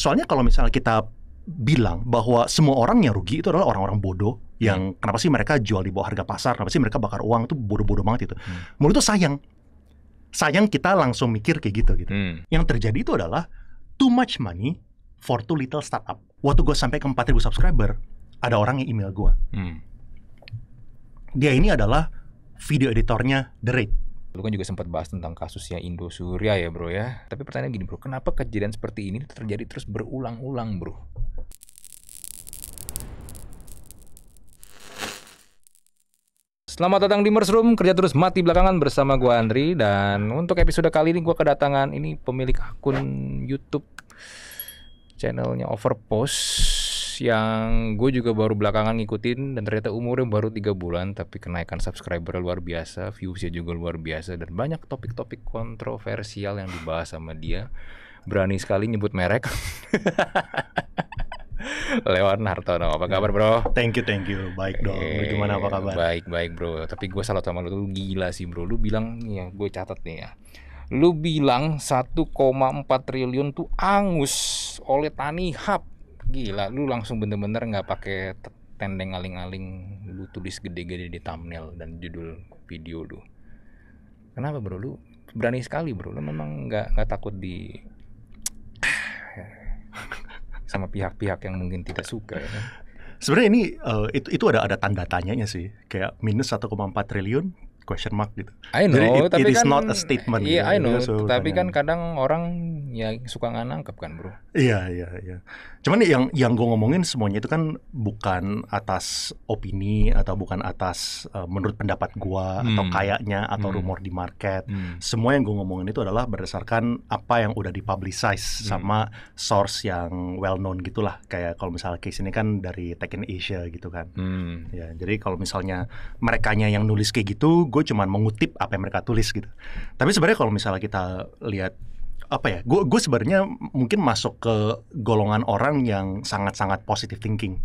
soalnya kalau misalnya kita bilang bahwa semua orang yang rugi itu adalah orang-orang bodoh iya. yang hmm. kenapa sih mereka jual di bawah harga pasar, kenapa sih mereka bakar uang itu bodoh-bodoh banget itu. Hmm. Menurut itu sayang. Sayang kita langsung mikir kayak gitu gitu. Hmm. Yang terjadi itu adalah too much money for too little startup. Waktu gue sampai ke 4000 subscriber, ada orang yang email gue. Hmm. Dia ini adalah video editornya The Rate. Lu kan juga sempat bahas tentang kasusnya Indo Surya ya bro ya. Tapi pertanyaan gini bro, kenapa kejadian seperti ini terjadi terus berulang-ulang bro? Selamat datang di Mers Room, kerja terus mati belakangan bersama gue Andri Dan untuk episode kali ini gue kedatangan ini pemilik akun Youtube Channelnya Overpost yang gue juga baru belakangan ngikutin dan ternyata umurnya baru tiga bulan tapi kenaikan subscriber luar biasa, viewsnya juga luar biasa dan banyak topik-topik kontroversial yang dibahas sama dia. Berani sekali nyebut merek. Lewan Hartono, apa kabar bro? Thank you, thank you. Baik dong. Bagaimana, eh, Gimana apa kabar? Baik, baik bro. Tapi gue salut sama lu, lu gila sih bro. Lu bilang ya, gue catat nih ya. Lu bilang 1,4 triliun tuh angus oleh Hub gila lu langsung bener-bener nggak -bener pakai tendeng aling-aling lu tulis gede-gede di thumbnail dan judul video lu kenapa bro lu berani sekali bro lu memang nggak nggak takut di sama pihak-pihak yang mungkin tidak suka ya kan? sebenarnya ini uh, itu itu ada ada tanda tanyanya sih kayak minus 1,4 triliun question mark gitu. I know, it, tapi it is kan, not a statement. Iya, yeah, gitu. I know. So, tapi kan kadang orang ya suka nggak nangkep kan, bro. Iya, iya, iya. Cuman yang yang gue ngomongin semuanya itu kan bukan atas opini atau bukan atas uh, menurut pendapat gue hmm. atau kayaknya atau hmm. rumor di market. Hmm. Semua yang gue ngomongin itu adalah berdasarkan apa yang udah dipublicize hmm. sama source yang well known gitulah. Kayak kalau misalnya case ini kan dari Tech in Asia gitu kan. Hmm. Ya, jadi kalau misalnya mereka yang nulis kayak gitu, gue cuman mengutip apa yang mereka tulis gitu. Tapi sebenarnya kalau misalnya kita lihat apa ya gue gue sebenarnya mungkin masuk ke golongan orang yang sangat sangat positive thinking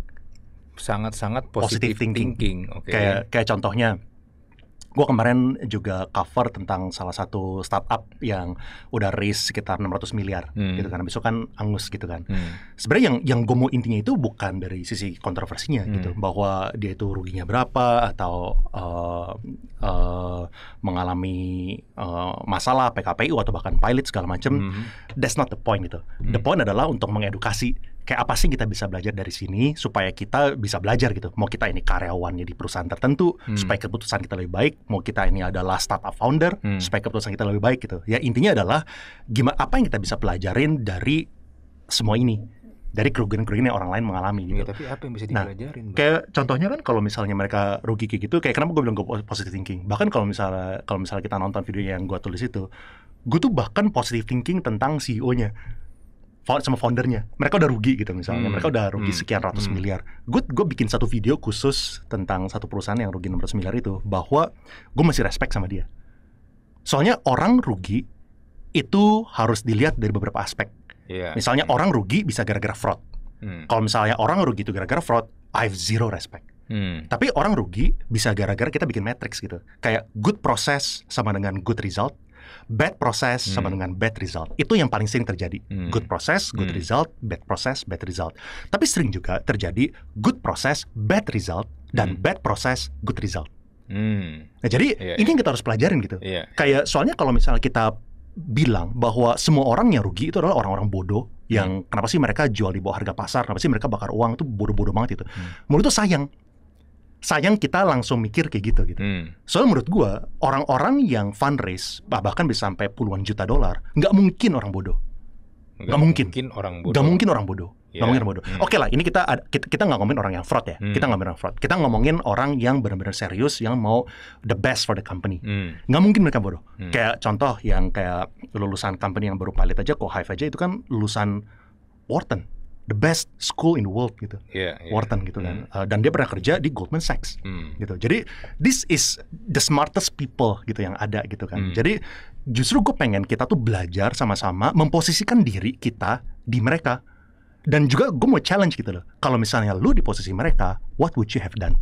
sangat sangat positive, positive thinking, thinking. Okay. kayak kayak contohnya Gue kemarin juga cover tentang salah satu startup yang udah raise sekitar 600 miliar hmm. gitu kan. Besok kan angus gitu kan. Hmm. Sebenarnya yang yang gue mau intinya itu bukan dari sisi kontroversinya hmm. gitu bahwa dia itu ruginya berapa atau uh, uh, mengalami uh, masalah PKPU atau bahkan pilot segala macam. Hmm. That's not the point gitu. Hmm. The point adalah untuk mengedukasi kayak apa sih kita bisa belajar dari sini supaya kita bisa belajar gitu. Mau kita ini karyawannya di perusahaan tertentu hmm. supaya keputusan kita lebih baik, mau kita ini adalah startup founder hmm. supaya keputusan kita lebih baik gitu. Ya intinya adalah gimana apa yang kita bisa pelajarin dari semua ini dari kerugian-kerugian yang orang lain mengalami iya, gitu. Ya, tapi apa yang bisa nah, dipelajarin? Nah, kayak contohnya kan kalau misalnya mereka rugi kayak gitu, kayak kenapa gue bilang gue positive thinking? Bahkan kalau misalnya kalau misalnya kita nonton video yang gue tulis itu, gue tuh bahkan positive thinking tentang CEO-nya sama foundernya mereka udah rugi gitu misalnya hmm. mereka udah rugi hmm. sekian ratus hmm. miliar gue gue bikin satu video khusus tentang satu perusahaan yang rugi ratus miliar itu bahwa gue masih respect sama dia soalnya orang rugi itu harus dilihat dari beberapa aspek yeah. misalnya hmm. orang rugi bisa gara-gara fraud hmm. kalau misalnya orang rugi itu gara-gara fraud I have zero respect Hmm. Tapi orang rugi bisa gara-gara kita bikin matrix gitu. Kayak good process sama dengan good result Bad process hmm. sama dengan bad result. Itu yang paling sering terjadi. Hmm. Good process, good hmm. result, bad process, bad result. Tapi sering juga terjadi good process, bad result, dan hmm. bad process, good result. Hmm. Nah, jadi yeah. Iya. ini yang kita harus pelajarin gitu. Yeah. Kayak soalnya kalau misalnya kita bilang bahwa semua orang yang rugi itu adalah orang-orang bodoh yang hmm. kenapa sih mereka jual di bawah harga pasar, kenapa sih mereka bakar uang itu bodoh-bodoh banget itu. Hmm. Menurut itu sayang sayang kita langsung mikir kayak gitu gitu. Hmm. Soalnya menurut gua orang-orang yang fundraise bahkan bisa sampai puluhan juta dolar nggak mungkin orang bodoh. Nggak, gak mungkin. mungkin orang bodoh. Nggak mungkin orang bodoh. Yeah. Gak mungkin orang bodoh. Hmm. Oke okay lah, ini kita kita, nggak ngomongin orang yang fraud ya. Hmm. Kita nggak orang fraud. Kita ngomongin orang yang benar-benar serius yang mau the best for the company. Hmm. Gak mungkin mereka bodoh. Hmm. Kayak contoh yang kayak lulusan company yang baru pilot aja, kok Hive aja itu kan lulusan Wharton the best school in the world gitu, yeah, yeah. Wharton gitu kan. Mm. Uh, dan dia pernah kerja di Goldman Sachs mm. gitu. Jadi this is the smartest people gitu yang ada gitu kan. Mm. Jadi justru gue pengen kita tuh belajar sama-sama memposisikan diri kita di mereka. Dan juga gue mau challenge gitu loh. Kalau misalnya lu di posisi mereka, what would you have done?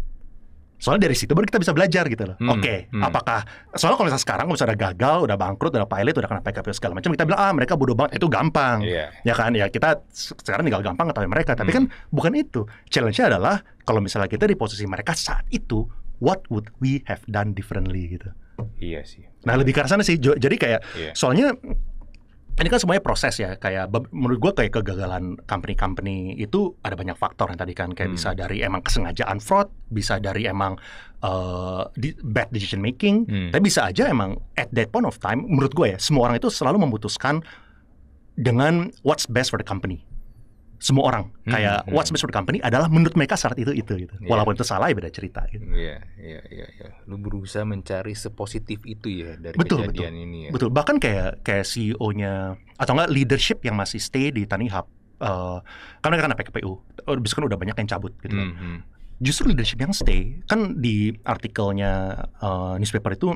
Soalnya dari situ baru kita bisa belajar gitu loh. Hmm, Oke, okay, hmm. apakah soalnya kalau misalnya sekarang kalau misalnya ada gagal, udah bangkrut, udah pilot, udah kena PKP segala macam, kita bilang ah mereka bodoh banget, itu gampang. Yeah. Ya kan? Ya kita sekarang tinggal gampang ketahui mereka, tapi hmm. kan bukan itu. Challenge-nya adalah kalau misalnya kita di posisi mereka saat itu, what would we have done differently gitu. Iya sih. Nah, lebih ke sana sih. Jadi kayak yeah. soalnya ini kan semuanya proses ya kayak menurut gue kayak kegagalan company-company itu ada banyak faktor yang tadi kan kayak hmm. bisa dari emang kesengajaan fraud bisa dari emang uh, di, bad decision making hmm. tapi bisa aja emang at that point of time menurut gue ya semua orang itu selalu memutuskan dengan what's best for the company semua orang hmm, kayak hmm, hmm. what's best for the company adalah menurut mereka syarat itu itu gitu yeah. walaupun itu salah ya beda cerita gitu. Iya iya iya ya. lu berusaha mencari sepositif itu ya dari betul, kejadian betul. ini ya. Betul bahkan kayak kayak CEO-nya atau enggak leadership yang masih stay di Tani Hub uh, eh, karena kan ada PKPU Bisa kan udah banyak yang cabut gitu. Hmm, hmm. Justru leadership yang stay kan di artikelnya uh, newspaper itu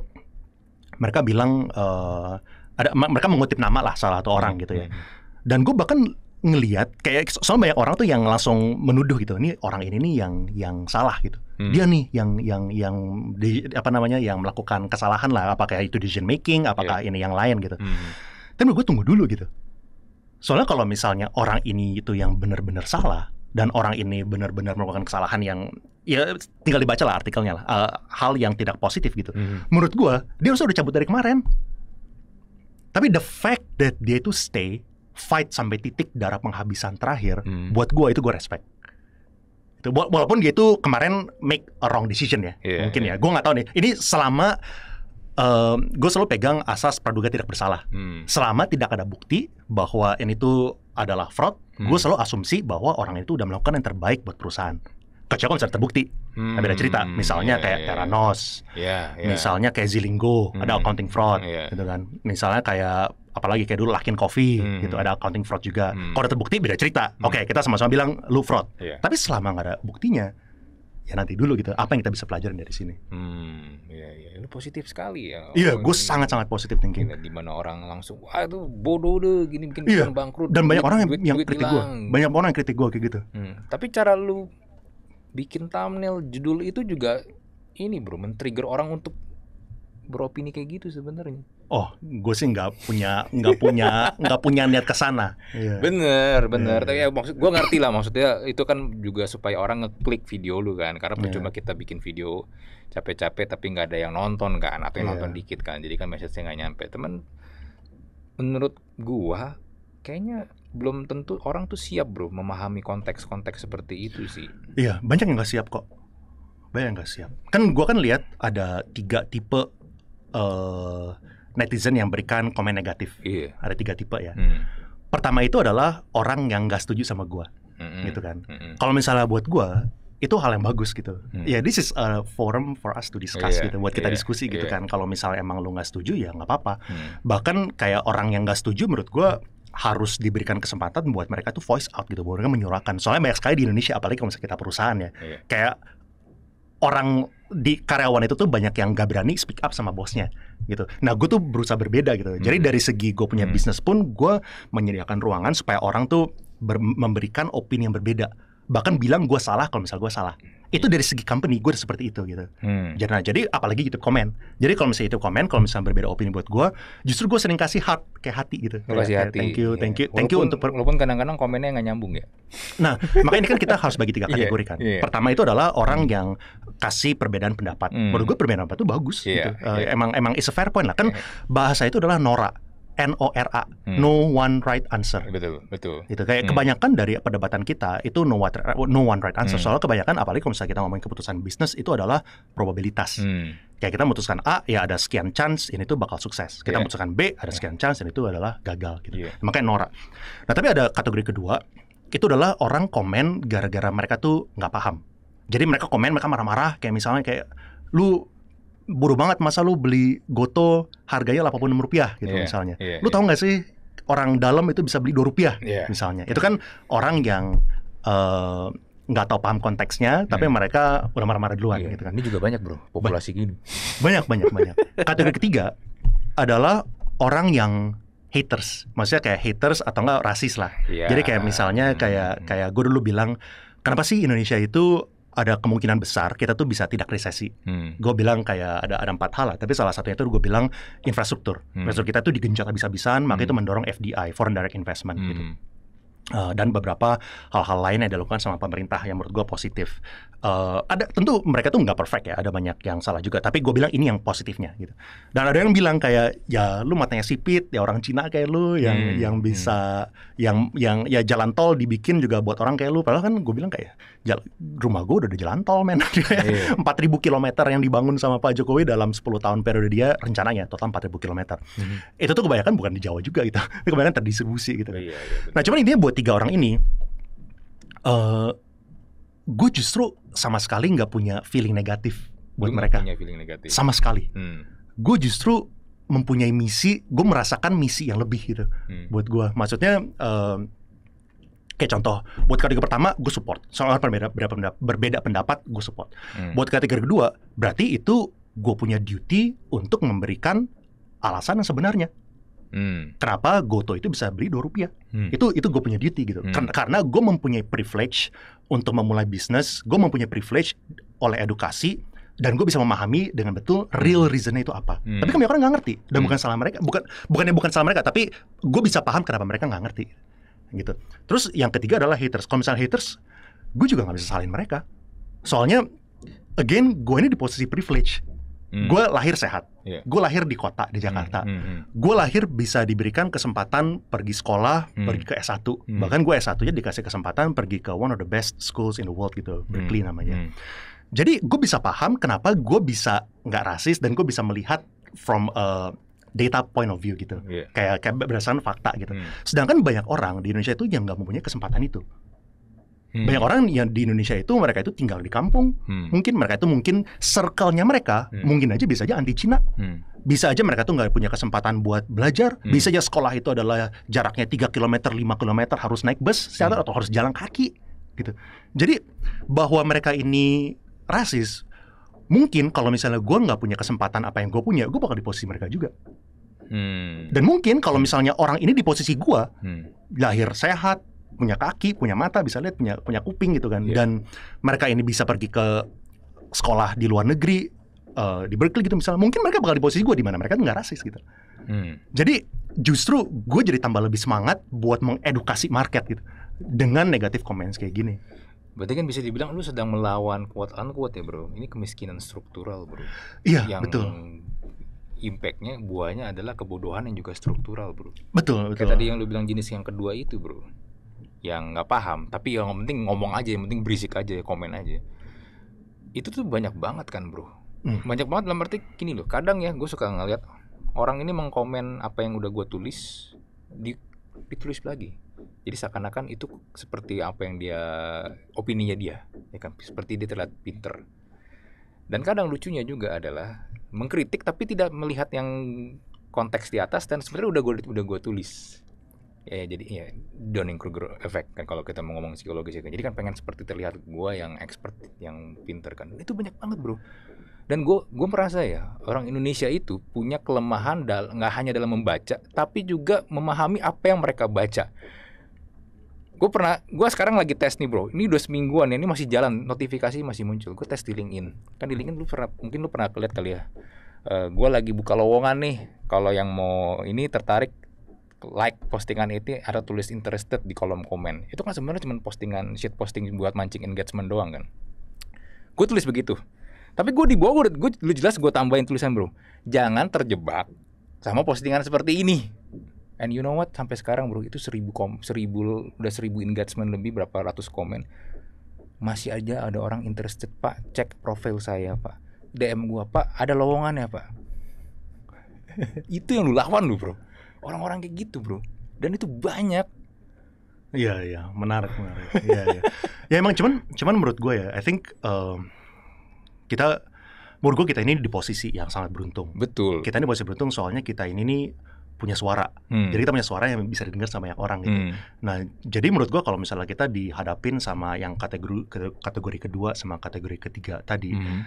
mereka bilang uh, ada mereka mengutip nama lah salah satu orang hmm, gitu ya. Hmm, Dan gue bahkan ngelihat kayak soalnya banyak orang tuh yang langsung menuduh gitu ini orang ini nih yang yang salah gitu hmm. dia nih yang yang yang di, apa namanya yang melakukan kesalahan lah apakah itu decision making apakah yeah. ini yang lain gitu hmm. tapi gue tunggu dulu gitu soalnya kalau misalnya orang ini itu yang benar-benar salah dan orang ini benar-benar melakukan kesalahan yang ya tinggal dibaca lah artikelnya lah uh, hal yang tidak positif gitu hmm. menurut gue dia harusnya udah cabut dari kemarin tapi the fact that dia itu stay fight sampai titik darah penghabisan terakhir, hmm. buat gue itu gue respect. Itu walaupun dia itu kemarin make a wrong decision ya, yeah, mungkin ya. Gue nggak tahu nih. Ini selama Uh, ehm, gue selalu pegang asas praduga tidak bersalah. Hmm. Selama tidak ada bukti bahwa ini itu adalah fraud, hmm. gue selalu asumsi bahwa orang itu udah melakukan yang terbaik buat perusahaan. Kecuali kalau terbukti, hmm. ada cerita. Misalnya yeah, kayak yeah, iya. Theranos, yeah, yeah. misalnya kayak Zilingo, hmm. ada accounting fraud, yeah. gitu kan. Misalnya kayak apalagi kayak dulu lakin coffee hmm. gitu ada accounting fraud juga hmm. kalau udah terbukti beda cerita hmm. oke okay, kita sama-sama bilang lu fraud yeah. tapi selama nggak ada buktinya ya nanti dulu gitu apa yang kita bisa pelajarin dari sini hmm iya iya lu positif sekali ya iya gue sangat sangat positif thinking di mana orang langsung wah itu bodoh deh gini bikin iya. bangkrut dan banyak orang yang, duit, yang duit kritik gue banyak orang yang kritik gue kayak gitu hmm. tapi cara lu bikin thumbnail judul itu juga ini bro men-trigger orang untuk beropini kayak gitu sebenarnya oh gue sih nggak punya nggak punya nggak punya niat ke sana yeah. bener bener yeah. tapi ya, maksud gue ngerti lah maksudnya itu kan juga supaya orang ngeklik video lu kan karena iya. percuma yeah. kita bikin video capek-capek tapi nggak ada yang nonton kan atau yang yeah. nonton dikit kan jadi kan message-nya nggak nyampe temen menurut gua kayaknya belum tentu orang tuh siap bro memahami konteks-konteks seperti itu sih iya banyak yang nggak siap kok banyak yang nggak siap kan gua kan lihat ada tiga tipe uh, netizen yang berikan komen negatif. Iya. Ada tiga tipe ya. Hmm. Pertama itu adalah orang yang gak setuju sama gue, hmm gitu kan. hmm Kalau misalnya buat gue itu hal yang bagus gitu. Hmm. Ya yeah, this is a forum for us to discuss yeah, gitu, buat kita yeah, diskusi gitu iya. kan. Kalau misalnya emang lu nggak setuju ya nggak apa-apa. Hmm. Bahkan kayak orang yang gak setuju menurut gue harus diberikan kesempatan buat mereka tuh voice out gitu, buat mereka menyuarakan. Soalnya banyak sekali di Indonesia, apalagi kalau misalnya kita perusahaan ya, yeah. kayak orang di karyawan itu tuh banyak yang gak berani speak up sama bosnya gitu. Nah gue tuh berusaha berbeda gitu. Hmm. Jadi dari segi gue punya hmm. bisnis pun gue menyediakan ruangan supaya orang tuh memberikan opini yang berbeda. Bahkan bilang gue salah kalau misal gue salah itu dari segi company gue udah seperti itu gitu. Hmm. Jadi, nah, jadi apalagi gitu komen. Jadi kalau misalnya itu komen, kalau misalnya berbeda opini buat gue, justru gue sering kasih heart kayak hati gitu. Gue kasih kayak, hati. Thank you, iya. thank you, thank you walaupun, untuk. Walaupun kadang-kadang komennya nggak nyambung ya. Nah, makanya ini kan kita harus bagi tiga iya, kategori kan. Yeah, yeah. Pertama itu adalah orang hmm. yang kasih perbedaan pendapat. Hmm. Menurut gue perbedaan pendapat itu bagus. Yeah, gitu. Uh, Emang emang is a fair point lah. Kan yeah. bahasa itu adalah norak NORA, hmm. no one right answer. Betul, betul. Itu kayak hmm. kebanyakan dari perdebatan kita itu no one no one right answer. Hmm. Soalnya kebanyakan apalagi kalau misalnya kita ngomongin keputusan bisnis itu adalah probabilitas. Hmm. Kayak kita memutuskan A, ya ada sekian chance ini tuh bakal sukses. Kita yeah. memutuskan B, ada iya. sekian yeah. chance ini itu adalah gagal gitu. Yeah. Makanya Nora. Nah, tapi ada kategori kedua, itu adalah orang komen gara-gara mereka tuh nggak paham. Jadi mereka komen mereka marah-marah kayak misalnya kayak lu buru banget masa lu beli goto harganya 86 rupiah gitu yeah, misalnya. Yeah, lu iya. tahu nggak sih orang dalam itu bisa beli dua rupiah yeah. misalnya. Itu kan orang yang uh, nggak tahu paham konteksnya, tapi hmm. mereka udah marah-marah duluan iya. gitu kan. Ini juga banyak bro, populasi ba gini. Banyak, banyak, banyak. Kategori ketiga adalah orang yang haters, maksudnya kayak haters atau enggak rasis lah. Yeah. Jadi kayak misalnya kayak hmm. kayak gue dulu bilang, kenapa sih Indonesia itu ada kemungkinan besar kita tuh bisa tidak resesi. Hmm. Gue bilang kayak ada ada empat hal lah, tapi salah satunya itu gue bilang infrastruktur. Hmm. Infrastruktur kita tuh digenjot habis-habisan, hmm. maka itu mendorong FDI (Foreign Direct Investment) gitu. hmm. gitu. Uh, dan beberapa hal-hal lain yang dilakukan sama pemerintah yang menurut gue positif. Uh, ada tentu mereka tuh nggak perfect ya, ada banyak yang salah juga. Tapi gue bilang ini yang positifnya gitu. Dan ada yang bilang kayak ya lu matanya sipit, ya orang Cina kayak lu yang hmm. yang hmm. bisa hmm. yang yang ya jalan tol dibikin juga buat orang kayak lu. Padahal kan gue bilang kayak rumah gue udah di jalan tol men. Iya. Empat ribu kilometer yang dibangun sama Pak Jokowi dalam 10 tahun periode dia rencananya total empat ribu kilometer. Mm-hmm. Itu tuh kebanyakan bukan di Jawa juga gitu, itu kebanyakan terdistribusi gitu. Yeah, iya, iya, yeah, nah cuman intinya buat tiga orang ini, uh, eh, gue justru sama sekali nggak punya feeling negatif buat mereka. Punya feeling negatif. Sama sekali. Hmm. Gue justru mempunyai misi, gue merasakan misi yang lebih gitu hmm. buat gue. Maksudnya uh, Kayak contoh, buat kategori pertama gue support. Soal berbeda, berbeda, berbeda pendapat gue support. Hmm. Buat kategori kedua, berarti itu gue punya duty untuk memberikan alasan yang sebenarnya. Hmm. Kenapa Goto itu bisa beli dua rupiah? Hmm. Itu itu gue punya duty gitu. Hmm. Karena, karena gue mempunyai privilege untuk memulai bisnis, gue mempunyai privilege oleh edukasi dan gue bisa memahami dengan betul hmm. real reasonnya itu apa. Hmm. Tapi kami orang nggak ngerti dan hmm. bukan salah mereka, bukan bukannya bukan salah mereka, tapi gue bisa paham kenapa mereka nggak ngerti gitu. Terus yang ketiga adalah haters. Kalau misalnya haters, gue juga nggak bisa salin mereka. Soalnya again gue ini di posisi privilege. Mm. Gue lahir sehat. Yeah. Gue lahir di kota di hmm, Jakarta. Mm. Hmm. hmm. Gue lahir bisa diberikan kesempatan pergi sekolah, mm. pergi ke S1. Mm. Bahkan gue S1-nya dikasih kesempatan pergi ke one of the best schools in the world gitu, hmm. Berkeley mm. namanya. Mm. Jadi gue bisa paham kenapa gue bisa nggak rasis dan gue bisa melihat from a uh, data point of view gitu, yeah. kayak kayak berdasarkan fakta gitu. Hmm. Sedangkan banyak orang di Indonesia itu yang nggak mempunyai kesempatan itu. Hmm. Banyak orang yang di Indonesia itu mereka itu tinggal di kampung, hmm. mungkin mereka itu mungkin circle-nya mereka hmm. mungkin aja bisa aja anti Cina, hmm. bisa aja mereka tuh nggak punya kesempatan buat belajar, hmm. bisa aja sekolah itu adalah jaraknya 3 km, 5 km harus naik bus, hmm. atau harus jalan kaki gitu. Jadi bahwa mereka ini rasis mungkin kalau misalnya gue nggak punya kesempatan apa yang gue punya, gue bakal di posisi mereka juga. Hmm. Dan mungkin kalau misalnya orang ini di posisi gue, hmm. lahir sehat, punya kaki, punya mata, bisa lihat, punya punya kuping gitu kan, yeah. dan mereka ini bisa pergi ke sekolah di luar negeri, uh, di Berkeley gitu misalnya, mungkin mereka bakal di posisi gue di mana mereka nggak rasis gitu. Hmm. Jadi justru gue jadi tambah lebih semangat buat mengedukasi market gitu dengan negatif comments kayak gini. Berarti kan bisa dibilang lu sedang melawan kuat unquote ya bro. Ini kemiskinan struktural bro. Iya yang betul. Impactnya buahnya adalah kebodohan yang juga struktural bro. Betul betul. Kayak tadi yang lu bilang jenis yang kedua itu bro. Yang nggak paham. Tapi yang penting ngomong aja, yang penting berisik aja, komen aja. Itu tuh banyak banget kan bro. Hmm. Banyak banget dalam arti gini loh. Kadang ya gue suka ngeliat orang ini mengkomen apa yang udah gue tulis di ditulis lagi jadi seakan-akan itu seperti apa yang dia opininya dia ya kan seperti dia terlihat pinter dan kadang lucunya juga adalah mengkritik tapi tidak melihat yang konteks di atas dan sebenarnya udah gue udah gue tulis ya, ya jadi ya Dunning Kruger effect kan kalau kita mau ngomong psikologis itu ya kan. jadi kan pengen seperti terlihat gue yang expert yang pinter kan itu banyak banget bro dan gue gue merasa ya orang Indonesia itu punya kelemahan nggak hanya dalam membaca tapi juga memahami apa yang mereka baca gue pernah gue sekarang lagi tes nih bro ini udah semingguan ya ini masih jalan notifikasi masih muncul gue tes di LinkedIn kan di LinkedIn lu pernah mungkin lu pernah keliat kali ya uh, eh, gue lagi buka lowongan nih kalau yang mau ini tertarik like postingan itu ada tulis interested di kolom komen itu kan sebenarnya cuma postingan shit posting buat mancing engagement doang kan gue tulis begitu tapi gue di bawah gue, lu jelas gue tambahin tulisan bro jangan terjebak sama postingan seperti ini And you know what? Sampai sekarang bro itu seribu kom, seribu udah seribu engagement lebih berapa ratus komen. Masih aja ada orang interested pak. Cek profil saya pak. DM gua pak. Ada lowongan ya, pak. itu yang lu lawan lu bro. Orang-orang kayak gitu bro. Dan itu banyak. Iya iya menarik menarik. Iya iya. Ya emang cuman cuman menurut gue ya, I think um, kita menurut gue kita ini di posisi yang sangat beruntung. Betul. Kita ini posisi beruntung soalnya kita ini nih punya suara. Hmm. Jadi kita punya suara yang bisa didengar sama banyak orang gitu. Hmm. Nah, jadi menurut gua kalau misalnya kita dihadapin sama yang kategori kategori kedua sama kategori ketiga tadi, hmm.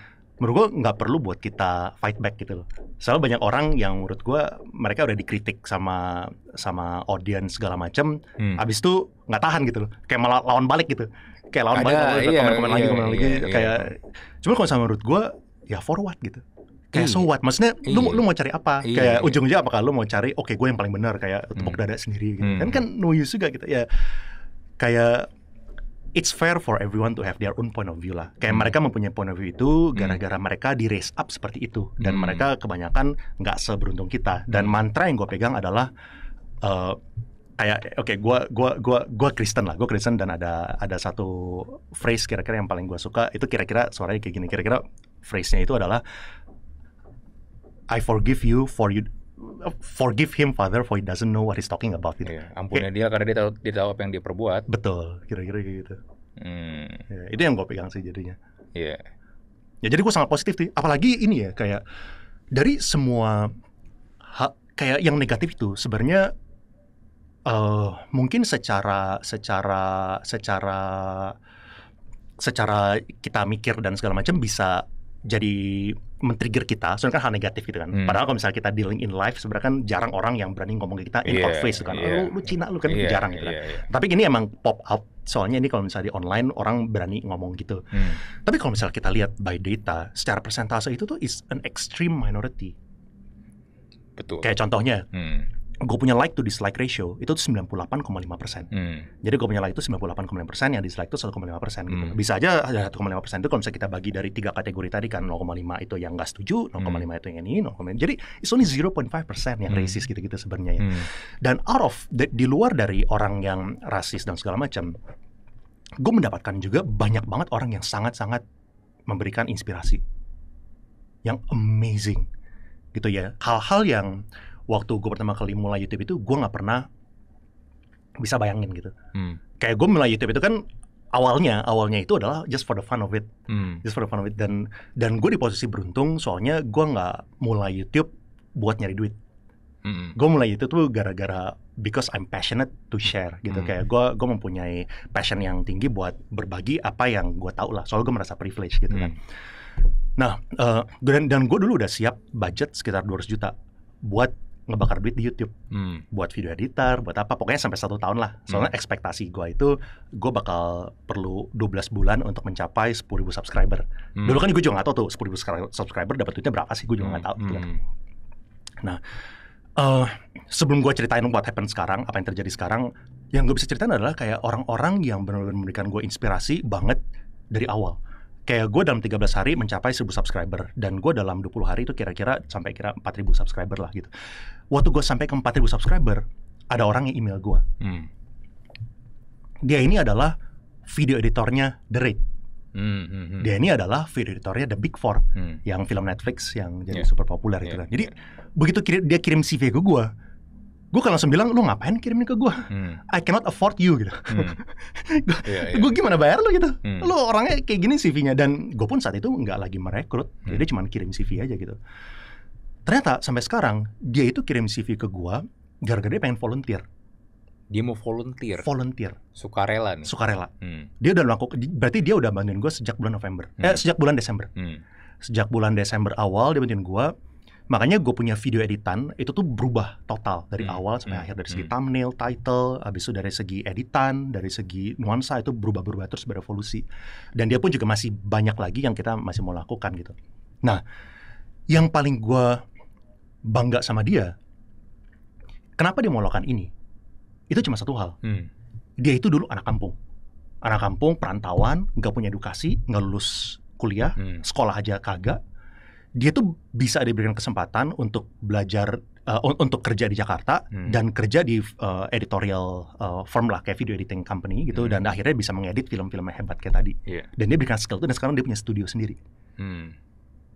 menurut gua nggak perlu buat kita fight back gitu loh. Soalnya banyak orang yang menurut gua mereka udah dikritik sama sama audience segala macam, hmm. abis itu nggak tahan gitu loh. Kayak malah lawan balik gitu. Kayak lawan Ada, balik, iya, komen-komen iya, lagi, komen iya, lagi, iya, iya, iya. kayak. Iya. Cuma kalau sama menurut gua ya forward gitu kayak so iya. what maksudnya iya. lu lu mau cari apa iya, kayak iya. ujungnya apakah lu mau cari oke okay, gue yang paling benar kayak tepuk hmm. dada sendiri gitu hmm. kan kan no use juga gitu ya kayak it's fair for everyone to have their own point of view lah. Kayak hmm. mereka mempunyai point of view itu hmm. gara-gara hmm. mereka di raise up seperti itu dan hmm. mereka kebanyakan nggak seberuntung kita. Dan hmm. mantra yang gue pegang adalah uh, kayak oke okay, gue gua gua gua Kristen lah, gue Kristen dan ada ada satu phrase kira-kira yang paling gue suka itu kira-kira suaranya kayak gini. Kira-kira phrase-nya itu adalah I forgive you for you forgive him father for he doesn't know what he's talking about gitu. Iya, yeah, ampunnya dia karena dia tahu dia tahu apa yang dia perbuat. Betul, kira-kira gitu. Hmm. Ya, itu yang gue pegang sih jadinya. Iya. Yeah. Ya jadi gue sangat positif sih. Apalagi ini ya kayak dari semua hak kayak yang negatif itu sebenarnya uh, mungkin secara secara secara secara kita mikir dan segala macam bisa jadi men-trigger kita, soalnya kan hal negatif gitu kan. Hmm. Padahal kalau misalnya kita dealing in life, sebenarnya kan jarang orang yang berani ngomong ke kita in yeah, our face gitu kan. Yeah. Lu, lu Cina lu kan yeah, jarang gitu iya, kan. Yeah, yeah. Tapi ini emang pop up, soalnya ini kalau misalnya di online orang berani ngomong gitu. Hmm. Tapi kalau misalnya kita lihat by data, secara persentase itu tuh is an extreme minority. Betul. Kayak contohnya, hmm gue punya like to dislike ratio itu 98,5 persen. Hmm. Jadi gue punya like itu 98,5 persen, yang dislike itu 1,5 persen. Gitu. Hmm. Bisa aja ada 1,5 persen itu kalau misalnya kita bagi dari tiga kategori tadi kan 0,5 itu yang nggak setuju, 0,5 hmm. itu yang ini, 0,5. Jadi it's only 0,5 persen yang hmm. rasis gitu-gitu sebenarnya. Ya. Hmm. Dan out of di, di luar dari orang yang rasis dan segala macam, gue mendapatkan juga banyak banget orang yang sangat-sangat memberikan inspirasi, yang amazing gitu ya. Hal-hal yang waktu gue pertama kali mulai YouTube itu gue nggak pernah bisa bayangin gitu. Hmm. Kayak gue mulai YouTube itu kan awalnya awalnya itu adalah just for the fun of it, hmm. just for the fun of it dan dan gue di posisi beruntung soalnya gue nggak mulai YouTube buat nyari duit. Mm -hmm. Gue mulai itu tuh gara-gara because I'm passionate to share gitu mm. kayak gue gue mempunyai passion yang tinggi buat berbagi apa yang gue tau lah soalnya gue merasa privilege gitu mm. kan. Hmm. Nah, uh, dan, dan gue dulu udah siap budget sekitar 200 juta buat ngebakar duit di YouTube hmm. buat video editor buat apa pokoknya sampai satu tahun lah soalnya hmm. ekspektasi gue itu gue bakal perlu 12 bulan untuk mencapai sepuluh ribu subscriber hmm. dulu kan gue juga nggak tahu tuh 10.000 subscriber dapat duitnya berapa sih gue juga nggak gak tahu gitu kan. Hmm. nah uh, sebelum gue ceritain what happen sekarang apa yang terjadi sekarang yang gue bisa ceritain adalah kayak orang-orang yang benar-benar memberikan gue inspirasi banget dari awal kayak gue dalam 13 hari mencapai 1000 subscriber dan gue dalam 20 hari itu kira-kira sampai kira 4000 subscriber lah gitu. Waktu gue sampai ke 4000 subscriber, ada orang yang email gue. Hmm. Dia ini adalah video editornya The Raid. Hmm, hmm, hmm. Dia ini adalah video editornya The Big Four, hmm. yang film Netflix yang jadi yeah. super populer gitu yeah. kan. Jadi yeah. begitu dia kirim CV ke gue, gue kalau langsung bilang lu ngapain kirimin ke gue hmm. I cannot afford you gitu hmm. gue yeah, yeah. gimana bayar lu gitu hmm. lu orangnya kayak gini CV-nya dan gue pun saat itu nggak lagi merekrut hmm. jadi cuma kirim CV aja gitu ternyata sampai sekarang dia itu kirim CV ke gue gara-gara dia pengen volunteer dia mau volunteer volunteer sukarela nih sukarela hmm. dia udah laku berarti dia udah bantuin gue sejak bulan November eh, hmm. eh sejak bulan Desember hmm. sejak bulan Desember awal dia bantuin gue Makanya gue punya video editan itu tuh berubah total dari hmm. awal sampai hmm. akhir dari segi hmm. thumbnail, title, habis itu dari segi editan, dari segi nuansa itu berubah-berubah terus berevolusi. Dan dia pun juga masih banyak lagi yang kita masih mau lakukan gitu. Nah, yang paling gue bangga sama dia, kenapa dia mau lakukan ini? Itu cuma satu hal. Hmm. Dia itu dulu anak kampung, anak kampung perantauan, nggak punya edukasi, nggak lulus kuliah, hmm. sekolah aja kagak dia tuh bisa diberikan kesempatan untuk belajar uh, untuk kerja di Jakarta hmm. dan kerja di uh, editorial uh, firm lah kayak video editing company gitu hmm. dan akhirnya bisa mengedit film-film hebat kayak tadi yeah. dan dia berikan skill itu dan sekarang dia punya studio sendiri hmm.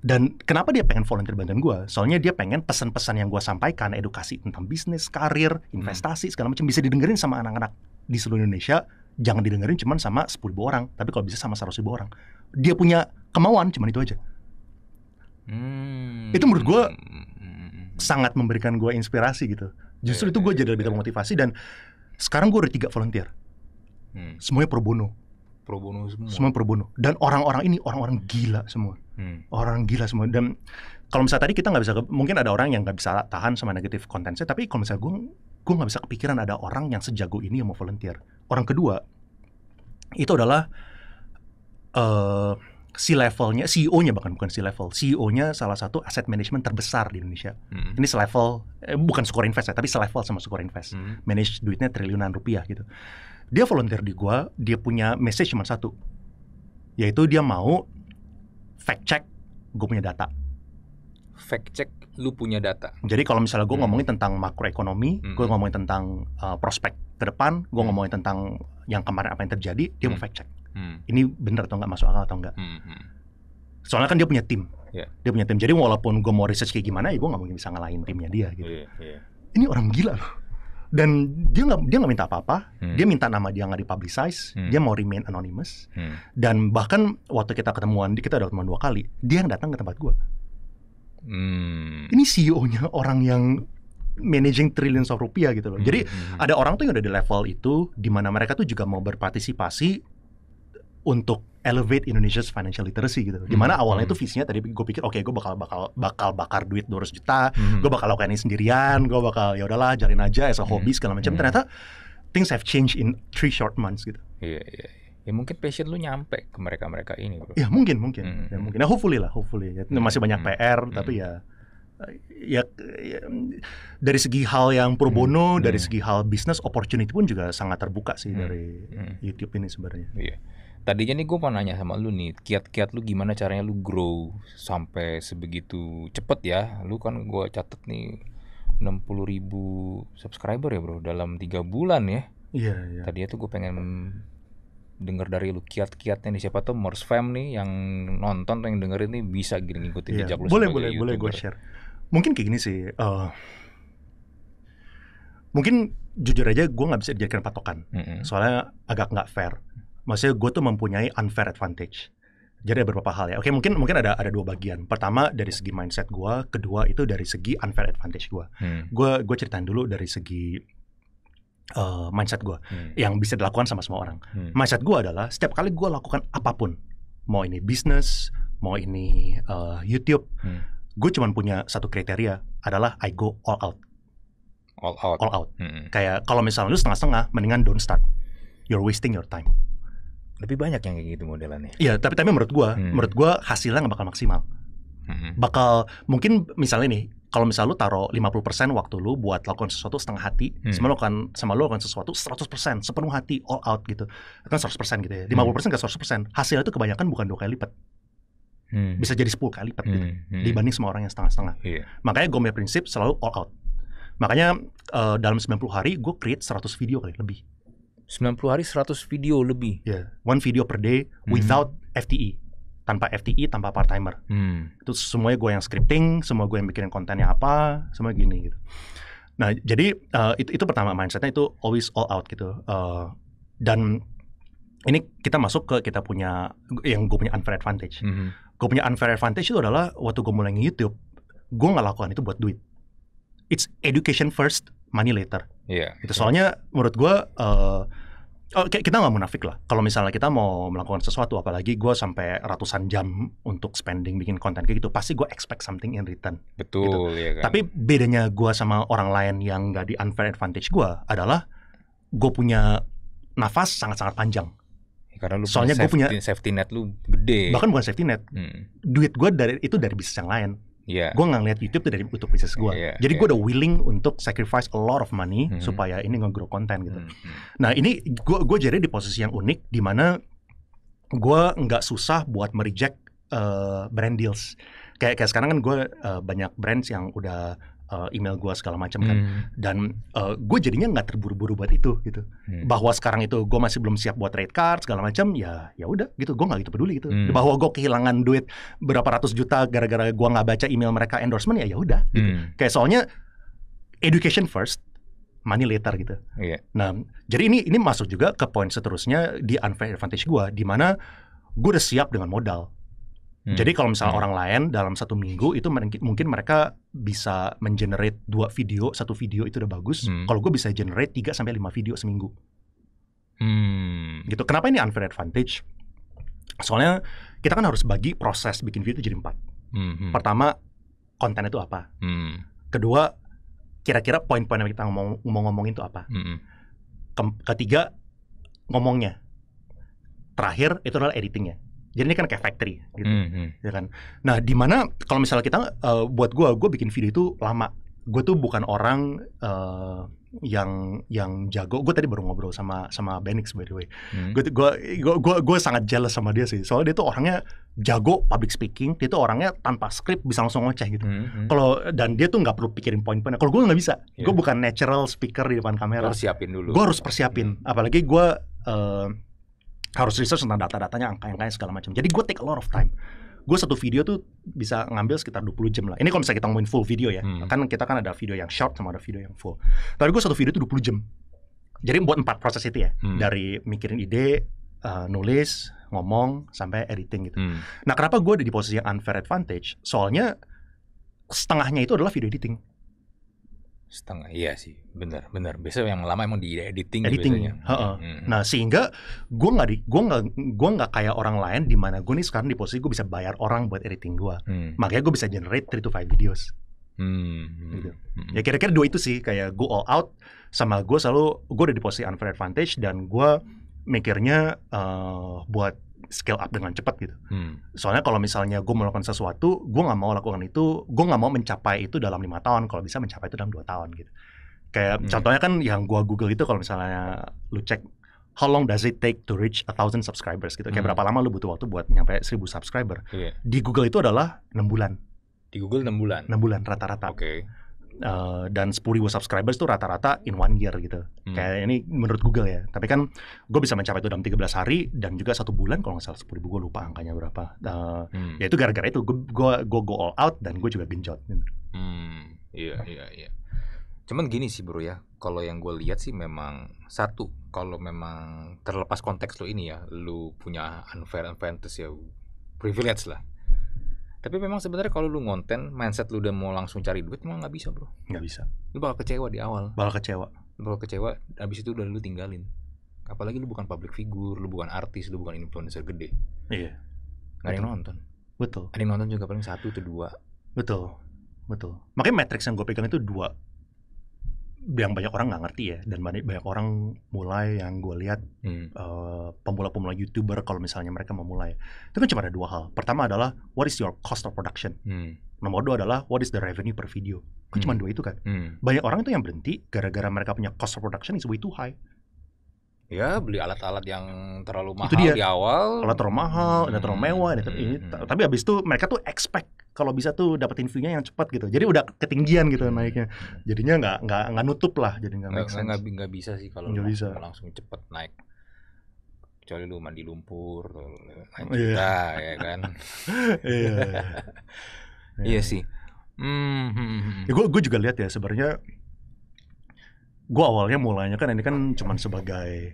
dan kenapa dia pengen volunteer bantuan gue soalnya dia pengen pesan-pesan yang gue sampaikan edukasi tentang bisnis karir hmm. investasi hmm. segala macam bisa didengerin sama anak-anak di seluruh Indonesia jangan didengerin cuma sama sepuluh orang tapi kalau bisa sama ribu orang dia punya kemauan cuma itu aja Hmm. Itu menurut gue hmm, hmm, hmm, hmm. sangat memberikan gue inspirasi gitu. Justru yeah, itu gue yeah, iya, jadi lebih iya. termotivasi dan sekarang gue udah tiga volunteer. Hmm. Semuanya pro bono. Pro bono semua. Semua pro bono. Dan orang-orang ini orang-orang gila semua. Hmm. Orang gila semua. Dan kalau misalnya tadi kita nggak bisa, mungkin ada orang yang nggak bisa tahan sama negatif kontennya. Tapi kalau misalnya gue, gue nggak bisa kepikiran ada orang yang sejago ini yang mau volunteer. Orang kedua itu adalah eh, si levelnya CEO-nya bahkan bukan si level CEO-nya salah satu aset management terbesar di Indonesia hmm. ini selevel eh, bukan Sukor Invest ya tapi selevel sama Sukor Invest hmm. manage duitnya triliunan rupiah gitu dia volunteer di gua dia punya message cuma satu yaitu dia mau fact check Gua punya data fact check lu punya data jadi kalau misalnya gue hmm. ngomongin tentang makroekonomi hmm. gue ngomongin tentang uh, prospek ke depan gue hmm. ngomongin tentang yang kemarin apa yang terjadi dia hmm. mau fact check hmm. ini bener atau nggak masuk akal atau nggak hmm. hmm. soalnya kan dia punya tim yeah. dia punya tim jadi walaupun gue mau research kayak gimana ya gue nggak mungkin bisa ngalahin timnya dia gitu yeah, yeah. ini orang gila loh dan dia nggak dia nggak minta apa-apa hmm. dia minta nama dia nggak dipublicize hmm. dia mau remain anonymous hmm. dan bahkan waktu kita ketemuan kita udah ketemuan dua kali dia yang datang ke tempat gue hmm. ini CEO-nya orang yang managing trillions of rupiah gitu loh. Hmm, jadi hmm, hmm. ada orang tuh yang udah di level itu di mana mereka tuh juga mau berpartisipasi untuk elevate Indonesia's financial literacy gitu. Dimana hmm. awalnya itu hmm. visinya tadi gue pikir oke okay, gue bakal bakal bakal bakar duit 200 juta, hmm. gue bakal lakukan ini sendirian, gue bakal ya udahlah jalin aja as a hmm, hobi segala macam. Hmm. Ternyata things have changed in three short months gitu. Iya yeah, iya. Yeah. Ya mungkin passion lu nyampe ke mereka-mereka ini, Bro. Ya mungkin mungkin. Hmm. Ya hmm. mungkin. Nah, hopefully lah, hopefully. Ya, masih banyak PR hmm. tapi ya Ya, ya dari segi hal yang pro bono, hmm. dari segi hal bisnis opportunity pun juga sangat terbuka sih hmm. dari hmm. YouTube ini sebenarnya. Iya. Yeah tadinya nih gue mau nanya sama lu nih kiat-kiat lu gimana caranya lu grow sampai sebegitu cepet ya lu kan gue catet nih 60 ribu subscriber ya bro dalam tiga bulan ya iya iya tadi tuh gue pengen dengar dari lu kiat-kiatnya nih siapa tuh Morse Fam nih yang nonton atau yang dengerin nih bisa gini ngikutin yeah. jejak lu boleh boleh YouTuber. boleh gue share mungkin kayak gini sih uh, mungkin jujur aja gue nggak bisa dijadikan patokan mm -hmm. soalnya agak nggak fair maksudnya gue tuh mempunyai unfair advantage. Jadi ada beberapa hal ya. Oke, mungkin mungkin ada ada dua bagian. Pertama dari segi mindset gue, kedua itu dari segi unfair advantage gue. Hmm. Gue gue ceritain dulu dari segi uh, mindset gue hmm. yang bisa dilakukan sama semua orang. Hmm. Mindset gue adalah setiap kali gue lakukan apapun, mau ini bisnis, mau ini uh, YouTube, hmm. gue cuma punya satu kriteria adalah I go all out. All out. All out. Hmm. Kayak kalau misalnya lu setengah-setengah, mendingan don't start. You're wasting your time lebih banyak yang kayak gitu modelannya. Iya, tapi tapi menurut gua, hmm. menurut gua hasilnya nggak bakal maksimal. Hmm. Bakal mungkin misalnya nih, kalau misalnya lu taruh 50% waktu lu buat lakukan sesuatu setengah hati, hmm. sama lu kan sama lu kan sesuatu 100% sepenuh hati all out gitu. Kan 100% gitu ya. 50% hmm. ke 100%. Hasilnya itu kebanyakan bukan dua kali lipat. Hmm. Bisa jadi 10 kali lipat hmm. gitu. Hmm. hmm. Dibanding semua orang yang setengah-setengah. Yeah. Makanya gue punya prinsip selalu all out. Makanya uh, dalam 90 hari gue create 100 video kali lebih. 90 hari 100 video lebih. Yeah. One video per day hmm. without hmm. FTE. Tanpa FTE, tanpa part timer. Hmm. Itu semuanya gue yang scripting, semua gue yang bikin kontennya apa, semua gini gitu. Nah, jadi uh, itu itu pertama mindsetnya itu always all out gitu. Uh, dan ini kita masuk ke kita punya yang gue punya unfair advantage. -hmm. Gue punya unfair advantage itu adalah waktu gue mulai YouTube, gue nggak lakukan itu buat duit. It's education first, money later. Yeah, itu iya. soalnya yeah. menurut gue uh, Oh, kita nggak munafik lah. Kalau misalnya kita mau melakukan sesuatu, apalagi gue sampai ratusan jam untuk spending bikin konten kayak gitu, pasti gue expect something in return. Gitu. Betul, gitu. Iya yeah, kan. Tapi bedanya gue sama orang lain yang nggak di unfair advantage gue adalah gue punya nafas sangat-sangat panjang. Iya, karena lu Soalnya gue punya safety net lu gede. Bahkan bukan safety net. Hmm. Duit gue dari itu dari bisnis yang lain. Yeah. Gue nggak ngeliat YouTube tuh dari YouTube bisnis gue. Yeah, Jadi yeah. gue udah willing untuk sacrifice a lot of money mm -hmm. supaya ini nge-grow konten gitu. Mm -hmm. Nah ini gue gue jadi di posisi yang unik di mana gue nggak susah buat mereject uh, brand deals. Kayak kayak sekarang kan gue uh, banyak brands yang udah uh, email gue segala macam kan hmm. dan uh, eh, gue jadinya nggak terburu-buru buat itu gitu hmm. bahwa sekarang itu gue masih belum siap buat trade card segala macam ya ya udah gitu gue nggak gitu peduli gitu hmm. bahwa gue kehilangan duit berapa ratus juta gara-gara gue nggak baca email mereka endorsement ya ya udah gitu. hmm. kayak soalnya education first money later gitu yeah. nah jadi ini ini masuk juga ke poin seterusnya di unfair advantage gue di mana gue udah siap dengan modal Hmm. Jadi kalau misalnya hmm. orang lain dalam satu minggu itu mungkin mereka bisa mengenerate dua video, satu video itu udah bagus. Hmm. Kalau gue bisa generate 3 sampai lima video seminggu. Hmm. Gitu. Kenapa ini unfair advantage? Soalnya kita kan harus bagi proses bikin video itu jadi empat. Hmm. Pertama, konten itu apa? Hmm. Kedua, kira-kira poin-poin yang kita ngomong, ngomongin itu apa? Hmm. Ketiga, ngomongnya. Terakhir, itu adalah editingnya. Jadi ini kan kayak factory gitu, mm -hmm. ya kan. Nah, di mana kalau misalnya kita uh, buat gue, gue bikin video itu lama. Gue tuh bukan orang uh, yang yang jago. Gue tadi baru ngobrol sama sama Benix by the way. Gue hmm. gue gue sangat jealous sama dia sih. Soalnya dia tuh orangnya jago public speaking. Dia tuh orangnya tanpa skrip bisa langsung ngoceh gitu. Hmm, hmm. Kalau dan dia tuh nggak perlu pikirin poin-poinnya. Kalau gue nggak bisa. Yeah. Gue bukan natural speaker di depan kamera. Gue harus siapin dulu. Gue harus persiapin. Hmm. Apalagi gue uh, harus research tentang data-datanya, angka-angkanya segala macam. Jadi gue take a lot of time. Gue satu video tuh bisa ngambil sekitar 20 jam lah. Ini kalau misalnya kita ngomongin full video ya. Hmm. Kan kita kan ada video yang short sama ada video yang full. Tapi gue satu video tuh 20 jam. Jadi buat empat proses itu ya. Hmm. Dari mikirin ide, uh, nulis, ngomong, sampai editing gitu. Hmm. Nah kenapa gue ada di posisi yang unfair advantage? Soalnya setengahnya itu adalah video editing setengah iya sih benar benar biasa yang lama emang di editing editing biasanya. Hmm, hmm. nah sehingga gue nggak di gue nggak gue nggak kayak orang lain di mana gue nih sekarang di posisi gue bisa bayar orang buat editing gue hmm. makanya gue bisa generate 3 to five videos hmm, hmm. gitu. hmm. ya kira-kira dua itu sih kayak gue all out sama gue selalu gue udah di posisi unfair advantage dan gue mikirnya uh, buat scale up dengan cepat gitu. Hmm. Soalnya kalau misalnya gue melakukan sesuatu, gue nggak mau lakukan itu, gue nggak mau mencapai itu dalam lima tahun. Kalau bisa mencapai itu dalam dua tahun gitu. Kayak hmm. contohnya kan yang gue Google itu kalau misalnya lu cek how long does it take to reach a thousand subscribers gitu. Kayak hmm. berapa lama lu butuh waktu buat nyampe seribu subscriber. Yeah. Di Google itu adalah enam bulan. Di Google enam bulan. Enam bulan rata-rata. Oke. Okay. Uh, dan 10 ribu subscribers itu rata-rata in one year gitu. Hmm. Kayak ini menurut Google ya. Tapi kan gue bisa mencapai itu dalam 13 hari dan juga satu bulan kalau nggak salah 10 ribu gue lupa angkanya berapa. Uh, hmm. Ya itu gara-gara itu gue gue go all out dan gue juga genjot. Gitu. Hmm, iya iya iya. Cuman gini sih bro ya, kalau yang gue lihat sih memang satu kalau memang terlepas konteks lo ini ya, lu punya unfair advantage ya privilege lah tapi memang sebenarnya kalau lu ngonten, mindset lu udah mau langsung cari duit, emang nggak bisa bro. Nggak bisa. Lu bakal kecewa di awal. Bakal kecewa. Lu bakal kecewa, abis itu udah lu tinggalin. Apalagi lu bukan public figure, lu bukan artis, lu bukan influencer gede. Iya. Gak ada yang nonton. Betul. Ada yang nonton juga paling satu atau dua. Betul. Betul. Makanya matrix yang gue pegang itu dua yang banyak orang nggak ngerti ya dan banyak orang mulai yang gue lihat hmm. uh, pemula-pemula youtuber kalau misalnya mereka memulai itu kan cuma ada dua hal pertama adalah what is your cost of production hmm. nomor dua adalah what is the revenue per video kan hmm. cuma dua itu kan hmm. banyak orang itu yang berhenti gara-gara mereka punya cost of production is way too high Ya beli alat-alat yang terlalu mahal itu dia, di awal. Alat terlalu mahal, hmm. terlalu mewah, hmm, hmm. Tapi habis itu mereka tuh expect kalau bisa tuh dapetin view-nya yang cepat gitu. Jadi udah ketinggian gitu naiknya. Jadinya nggak nggak nggak nutup lah, jadi nggak nggak nggak Nggak bisa sih kalau nggak bisa. langsung cepet naik. Kecuali lu mandi lumpur, naik iya. juta yeah. ya kan. Iya. yeah. yeah. Iya sih. Mm -hmm. Ya, gue juga lihat ya sebenarnya gue awalnya mulanya kan ini kan cuman sebagai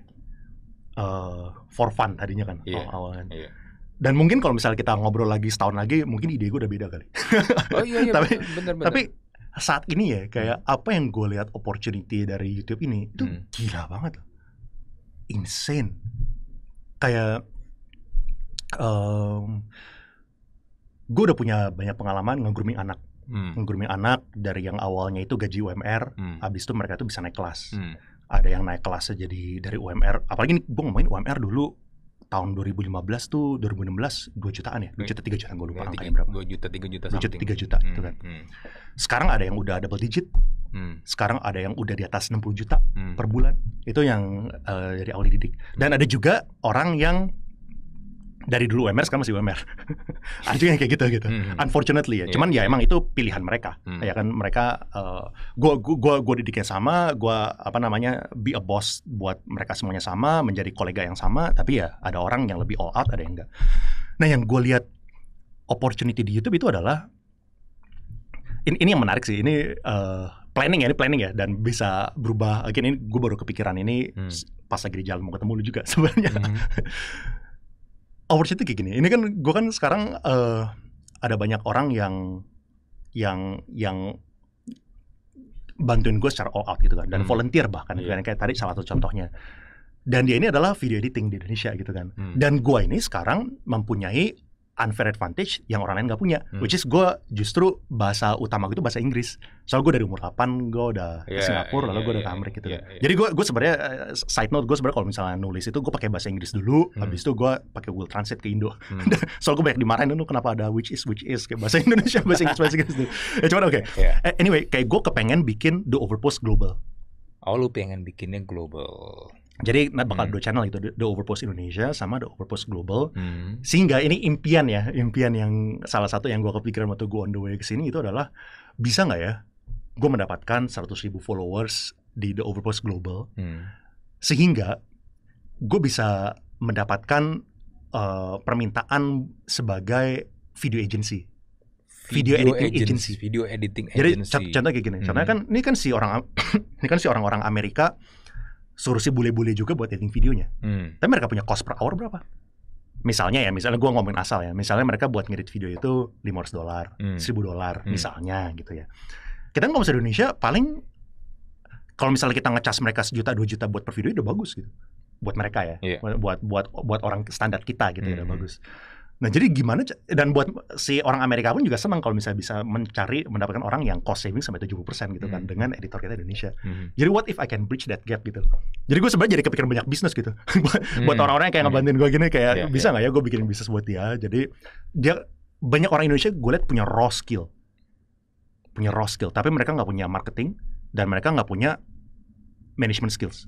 uh, for fun tadinya kan yeah. awalnya. Yeah. Dan mungkin kalau misalnya kita ngobrol lagi setahun lagi, mungkin ide gue udah beda kali. Oh iya, iya tapi, bener, bener. tapi saat ini ya, kayak hmm. apa yang gue lihat opportunity dari YouTube ini itu hmm. gila banget, insane. Kayak um, gue udah punya banyak pengalaman nge-grooming anak hmm. menggrooming anak dari yang awalnya itu gaji UMR, hmm. habis itu mereka itu bisa naik kelas. Hmm. Ada yang naik kelas jadi dari UMR, apalagi nih gue ngomongin UMR dulu tahun 2015 tuh 2016 2 jutaan ya, 2 juta 3 juta gue lupa angkanya berapa. 2 juta 3 juta 2 juta 3 juta gitu hmm. itu kan. Hmm. Sekarang ada yang udah double digit. Hmm. Sekarang ada yang udah di atas 60 juta hmm. per bulan. Itu yang uh, dari awal didik. Dan hmm. ada juga orang yang dari dulu UMR sekarang masih UMR. Artinya kayak gitu gitu. -hmm. hmm. Unfortunately ya. Yeah. Cuman ya iya. emang itu pilihan mereka. Mm. Ya kan mereka uh, gua gua gua didiknya sama, gua apa namanya be a boss buat mereka semuanya sama, menjadi kolega yang sama, tapi ya ada orang yang lebih all out, ada yang enggak. Nah, yang gue lihat opportunity di YouTube itu adalah ini, ini yang menarik sih. Ini uh, planning ya, ini planning ya dan bisa berubah. Again ini gue baru kepikiran ini hmm. pas lagi di jalan mau ketemu lu juga sebenarnya. Hmm overthinking kayak gini. Ini kan gue kan sekarang uh, ada banyak orang yang yang yang bantuin gue secara all out gitu kan dan hmm. volunteer bahkan yeah. kan kayak tadi salah satu contohnya dan dia ini adalah video editing di Indonesia gitu kan hmm. dan gue ini sekarang mempunyai unfair advantage yang orang lain nggak punya. Hmm. Which is gue justru bahasa utama gue itu bahasa Inggris. Soalnya gue dari umur 8 gue udah yeah, ke Singapura, yeah, lalu gue udah yeah, ke Amerika gitu. Yeah, yeah. Jadi gue gue sebenarnya eh, side note gue sebenarnya kalau misalnya nulis itu gue pakai bahasa Inggris dulu, hmm. habis itu gue pakai Google Translate ke Indo. Hmm. Soalnya gue banyak dimarahin dulu kenapa ada which is which is kayak bahasa Indonesia, bahasa Inggris, bahasa Inggris. Dulu. Ya, cuman oke. Okay. Yeah. Anyway, kayak gue kepengen bikin The Overpost Global. Oh lu pengen bikinnya global. Jadi bakal hmm. dua channel itu The Overpost Indonesia sama The Overpost Global. Hmm. Sehingga ini impian ya, impian yang salah satu yang gue kepikiran waktu gue on the way ke sini itu adalah bisa nggak ya gue mendapatkan 100 ribu followers di The Overpost Global. Hmm. Sehingga gue bisa mendapatkan uh, permintaan sebagai video agency. Video, video editing agency. agency. Video editing agency. Jadi contoh kayak gini, hmm. contohnya kan ini kan si orang ini kan si orang-orang Amerika suruh si bule-bule juga buat editing videonya. Hmm. Tapi mereka punya cost per hour berapa? Misalnya ya, misalnya gue ngomongin asal ya. Misalnya mereka buat ngedit video itu 500 dolar, hmm. 1000 dolar hmm. misalnya gitu ya. Kita nggak usah Indonesia paling kalau misalnya kita ngecas mereka sejuta dua juta buat per video itu udah bagus gitu buat mereka ya yeah. buat buat buat orang standar kita gitu mm -hmm. udah bagus Nah jadi gimana dan buat si orang Amerika pun juga senang kalau misalnya bisa mencari mendapatkan orang yang cost saving sampai 70% gitu kan hmm. dengan editor kita Indonesia. Hmm. Jadi what if I can bridge that gap gitu. Jadi gue sebenarnya jadi kepikiran banyak bisnis gitu. Hmm. buat orang-orang yang kayak hmm. ngebantuin gue gini kayak yeah, bisa iya. nggak yeah. ya gue bikin bisnis buat dia. Jadi dia banyak orang Indonesia gue lihat punya raw skill. Punya raw skill tapi mereka nggak punya marketing dan mereka nggak punya management skills.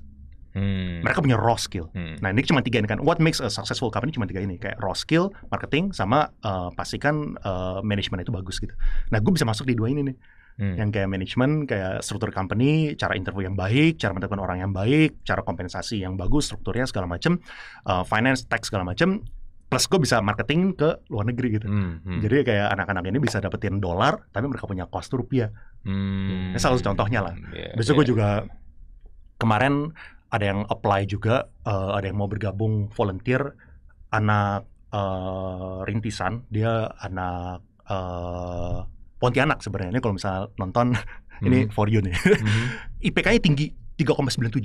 Hmm. Mereka punya raw skill. Hmm. Nah ini cuma tiga ini kan. What makes a successful company cuma tiga ini kayak raw skill, marketing, sama uh, pastikan uh, eh, manajemen itu bagus gitu. Nah gue bisa masuk di dua ini nih. Hmm. Yang kayak manajemen, kayak struktur company, cara interview yang baik, cara mendapatkan orang yang baik, cara kompensasi yang bagus, strukturnya segala macam, uh, eh, finance, tax segala macam plus gue bisa marketing ke luar negeri gitu. Hmm, hmm. Jadi kayak anak-anak ini bisa dapetin dolar, tapi mereka punya cost rupiah. Hmm. Ini salah satu contohnya lah. Yeah, Besok yeah. gue juga kemarin ada yang apply juga, uh, ada yang mau bergabung volunteer anak uh, rintisan, dia anak uh, Pontianak sebenarnya. Ini kalau misalnya nonton mm-hmm. ini hmm. for you nih. Mm-hmm. IPK-nya tinggi 3,97.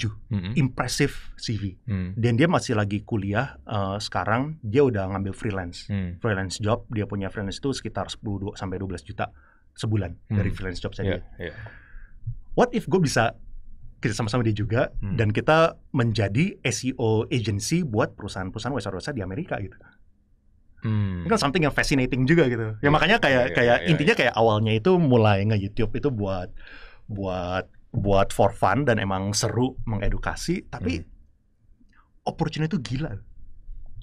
Mm-hmm. Impressive CV. Mm. Dan dia masih lagi kuliah uh, sekarang dia udah ngambil freelance. Mm. Freelance job, dia punya freelance itu sekitar 10 12 juta sebulan mm. dari freelance job saya. Yeah, yeah. What if gue bisa kita sama-sama dia juga hmm. dan kita menjadi SEO agency buat perusahaan-perusahaan besar website di Amerika gitu. Hmm. Ini kan something yang fascinating juga gitu. Ya yeah, makanya kayak yeah, ya, kayak yeah, ya. intinya yeah. kayak awalnya itu mulai nge-YouTube itu buat buat buat for fun dan emang seru mengedukasi tapi hmm. opportunity itu gila.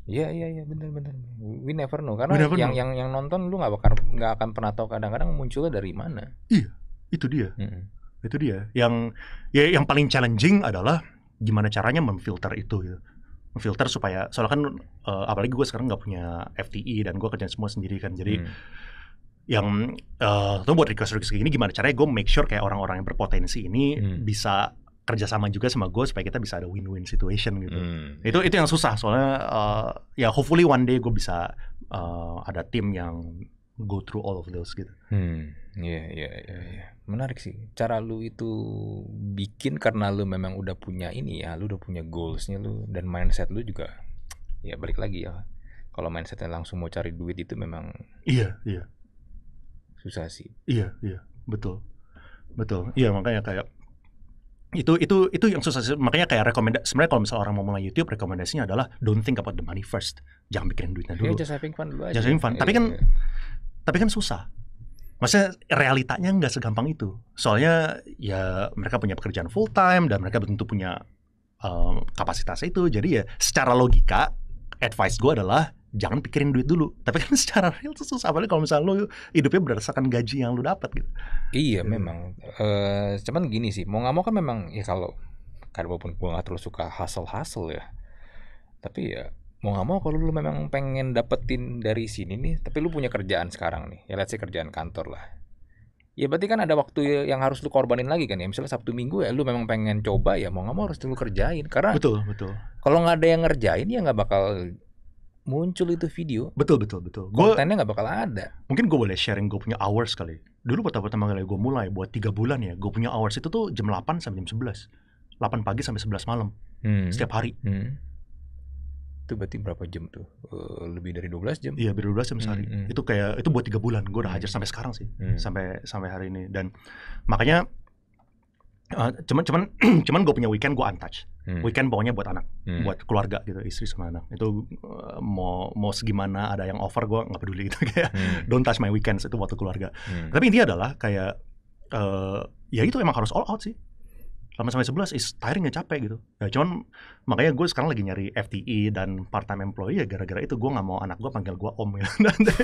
Iya iya iya benar benar. We never know karena never yang know. yang yang nonton lu nggak bakal nggak akan pernah tahu kadang-kadang munculnya dari mana. Iya, itu dia. Hmm itu dia yang ya yang paling challenging adalah gimana caranya memfilter itu gitu memfilter supaya soalnya kan uh, apalagi gue sekarang nggak punya FTE dan gue kerjaan semua sendiri kan jadi hmm. yang uh, eh, tuh buat request request gini gimana caranya gue make sure kayak orang-orang yang berpotensi ini hmm. bisa kerjasama juga sama gue supaya kita bisa ada win-win situation gitu hmm. itu itu yang susah soalnya uh, ya hopefully one day gue bisa uh, ada tim yang go through all of those gitu. Hmm, iya yeah, iya yeah, iya. Yeah, yeah. Menarik sih. Cara lu itu bikin karena lu memang udah punya ini ya, lu udah punya goalsnya lu dan mindset lu juga. Ya balik lagi ya. Kalau mindsetnya langsung mau cari duit itu memang. Iya yeah, iya. Yeah. Susah sih. Iya yeah, iya yeah, betul betul. Iya yeah, makanya kayak itu itu itu yang susah sih. makanya kayak rekomenda. sebenarnya kalau misalnya orang mau mulai YouTube rekomendasinya adalah don't think about the money first jangan pikirin duitnya iya, dulu yeah, just having fun dulu aja just having fun yeah, tapi iya, kan yeah iya. Tapi kan susah. Maksudnya realitanya nggak segampang itu. Soalnya ya mereka punya pekerjaan full time dan mereka tentu punya um, kapasitas itu. Jadi ya secara logika advice gue adalah jangan pikirin duit dulu. Tapi kan secara real tuh susah apalagi kalau misalnya lo hidupnya berdasarkan gaji yang lo dapat gitu. Iya hmm. memang. Uh, cuman gini sih, mau nggak mau kan memang ya kalau kan walaupun gue nggak terlalu suka hustle-hustle ya, tapi ya mau nggak mau kalau lu memang pengen dapetin dari sini nih tapi lu punya kerjaan sekarang nih ya let's say kerjaan kantor lah ya berarti kan ada waktu yang harus lu korbanin lagi kan ya misalnya sabtu minggu ya lu memang pengen coba ya mau nggak mau harus lu kerjain karena betul betul kalau nggak ada yang ngerjain ya nggak bakal muncul itu video betul betul betul kontennya nggak bakal ada mungkin gue boleh sharing gue punya hours kali dulu pertama-tama kali gue mulai buat tiga bulan ya gue punya hours itu tuh jam 8 sampai jam sebelas delapan pagi sampai sebelas malam hmm. setiap hari hmm itu berarti berapa jam tuh? Uh, lebih dari 12 jam? Iya, lebih dari 12 jam sehari. Mm -hmm. Itu kayak itu buat tiga bulan. Gue udah hajar sampai sekarang sih, mm. sampai sampai hari ini. Dan makanya uh, cuman cuman cuman gue punya weekend gue untouch. Mm. Weekend pokoknya buat anak, mm. buat keluarga gitu, istri sama anak. Itu uh, mau mau segimana ada yang over gue nggak peduli gitu kayak mm. don't touch my weekends itu waktu keluarga. Mm. Tapi intinya adalah kayak uh, ya itu emang harus all out sih. 8 sampai 11 is tiring ya capek gitu. Ya cuman makanya gue sekarang lagi nyari FTE dan part time employee ya gara-gara itu gue nggak mau anak gue panggil gue om ya.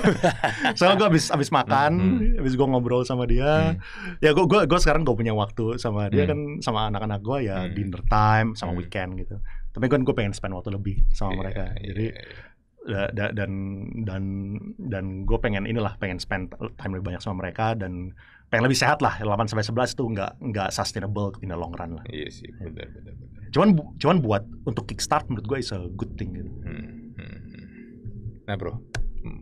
Soalnya gue abis habis makan, mm-hmm. abis gue ngobrol sama dia. Mm. Ya gue gue gue sekarang gue punya waktu sama dia hmm. kan sama anak-anak gue ya mm. dinner time sama mm. weekend gitu. Tapi kan gue pengen spend waktu lebih sama yeah, mereka. Iya, Jadi yeah, yeah da, dan dan dan gue pengen inilah pengen spend time lebih banyak sama mereka dan pengen lebih sehat lah 8 sampai 11 itu nggak nggak sustainable in the long run lah. Iya sih, benar benar benar. Cuman cuman buat untuk kickstart menurut gue is a good thing gitu. Hmm, hmm, hmm. Nah, Bro,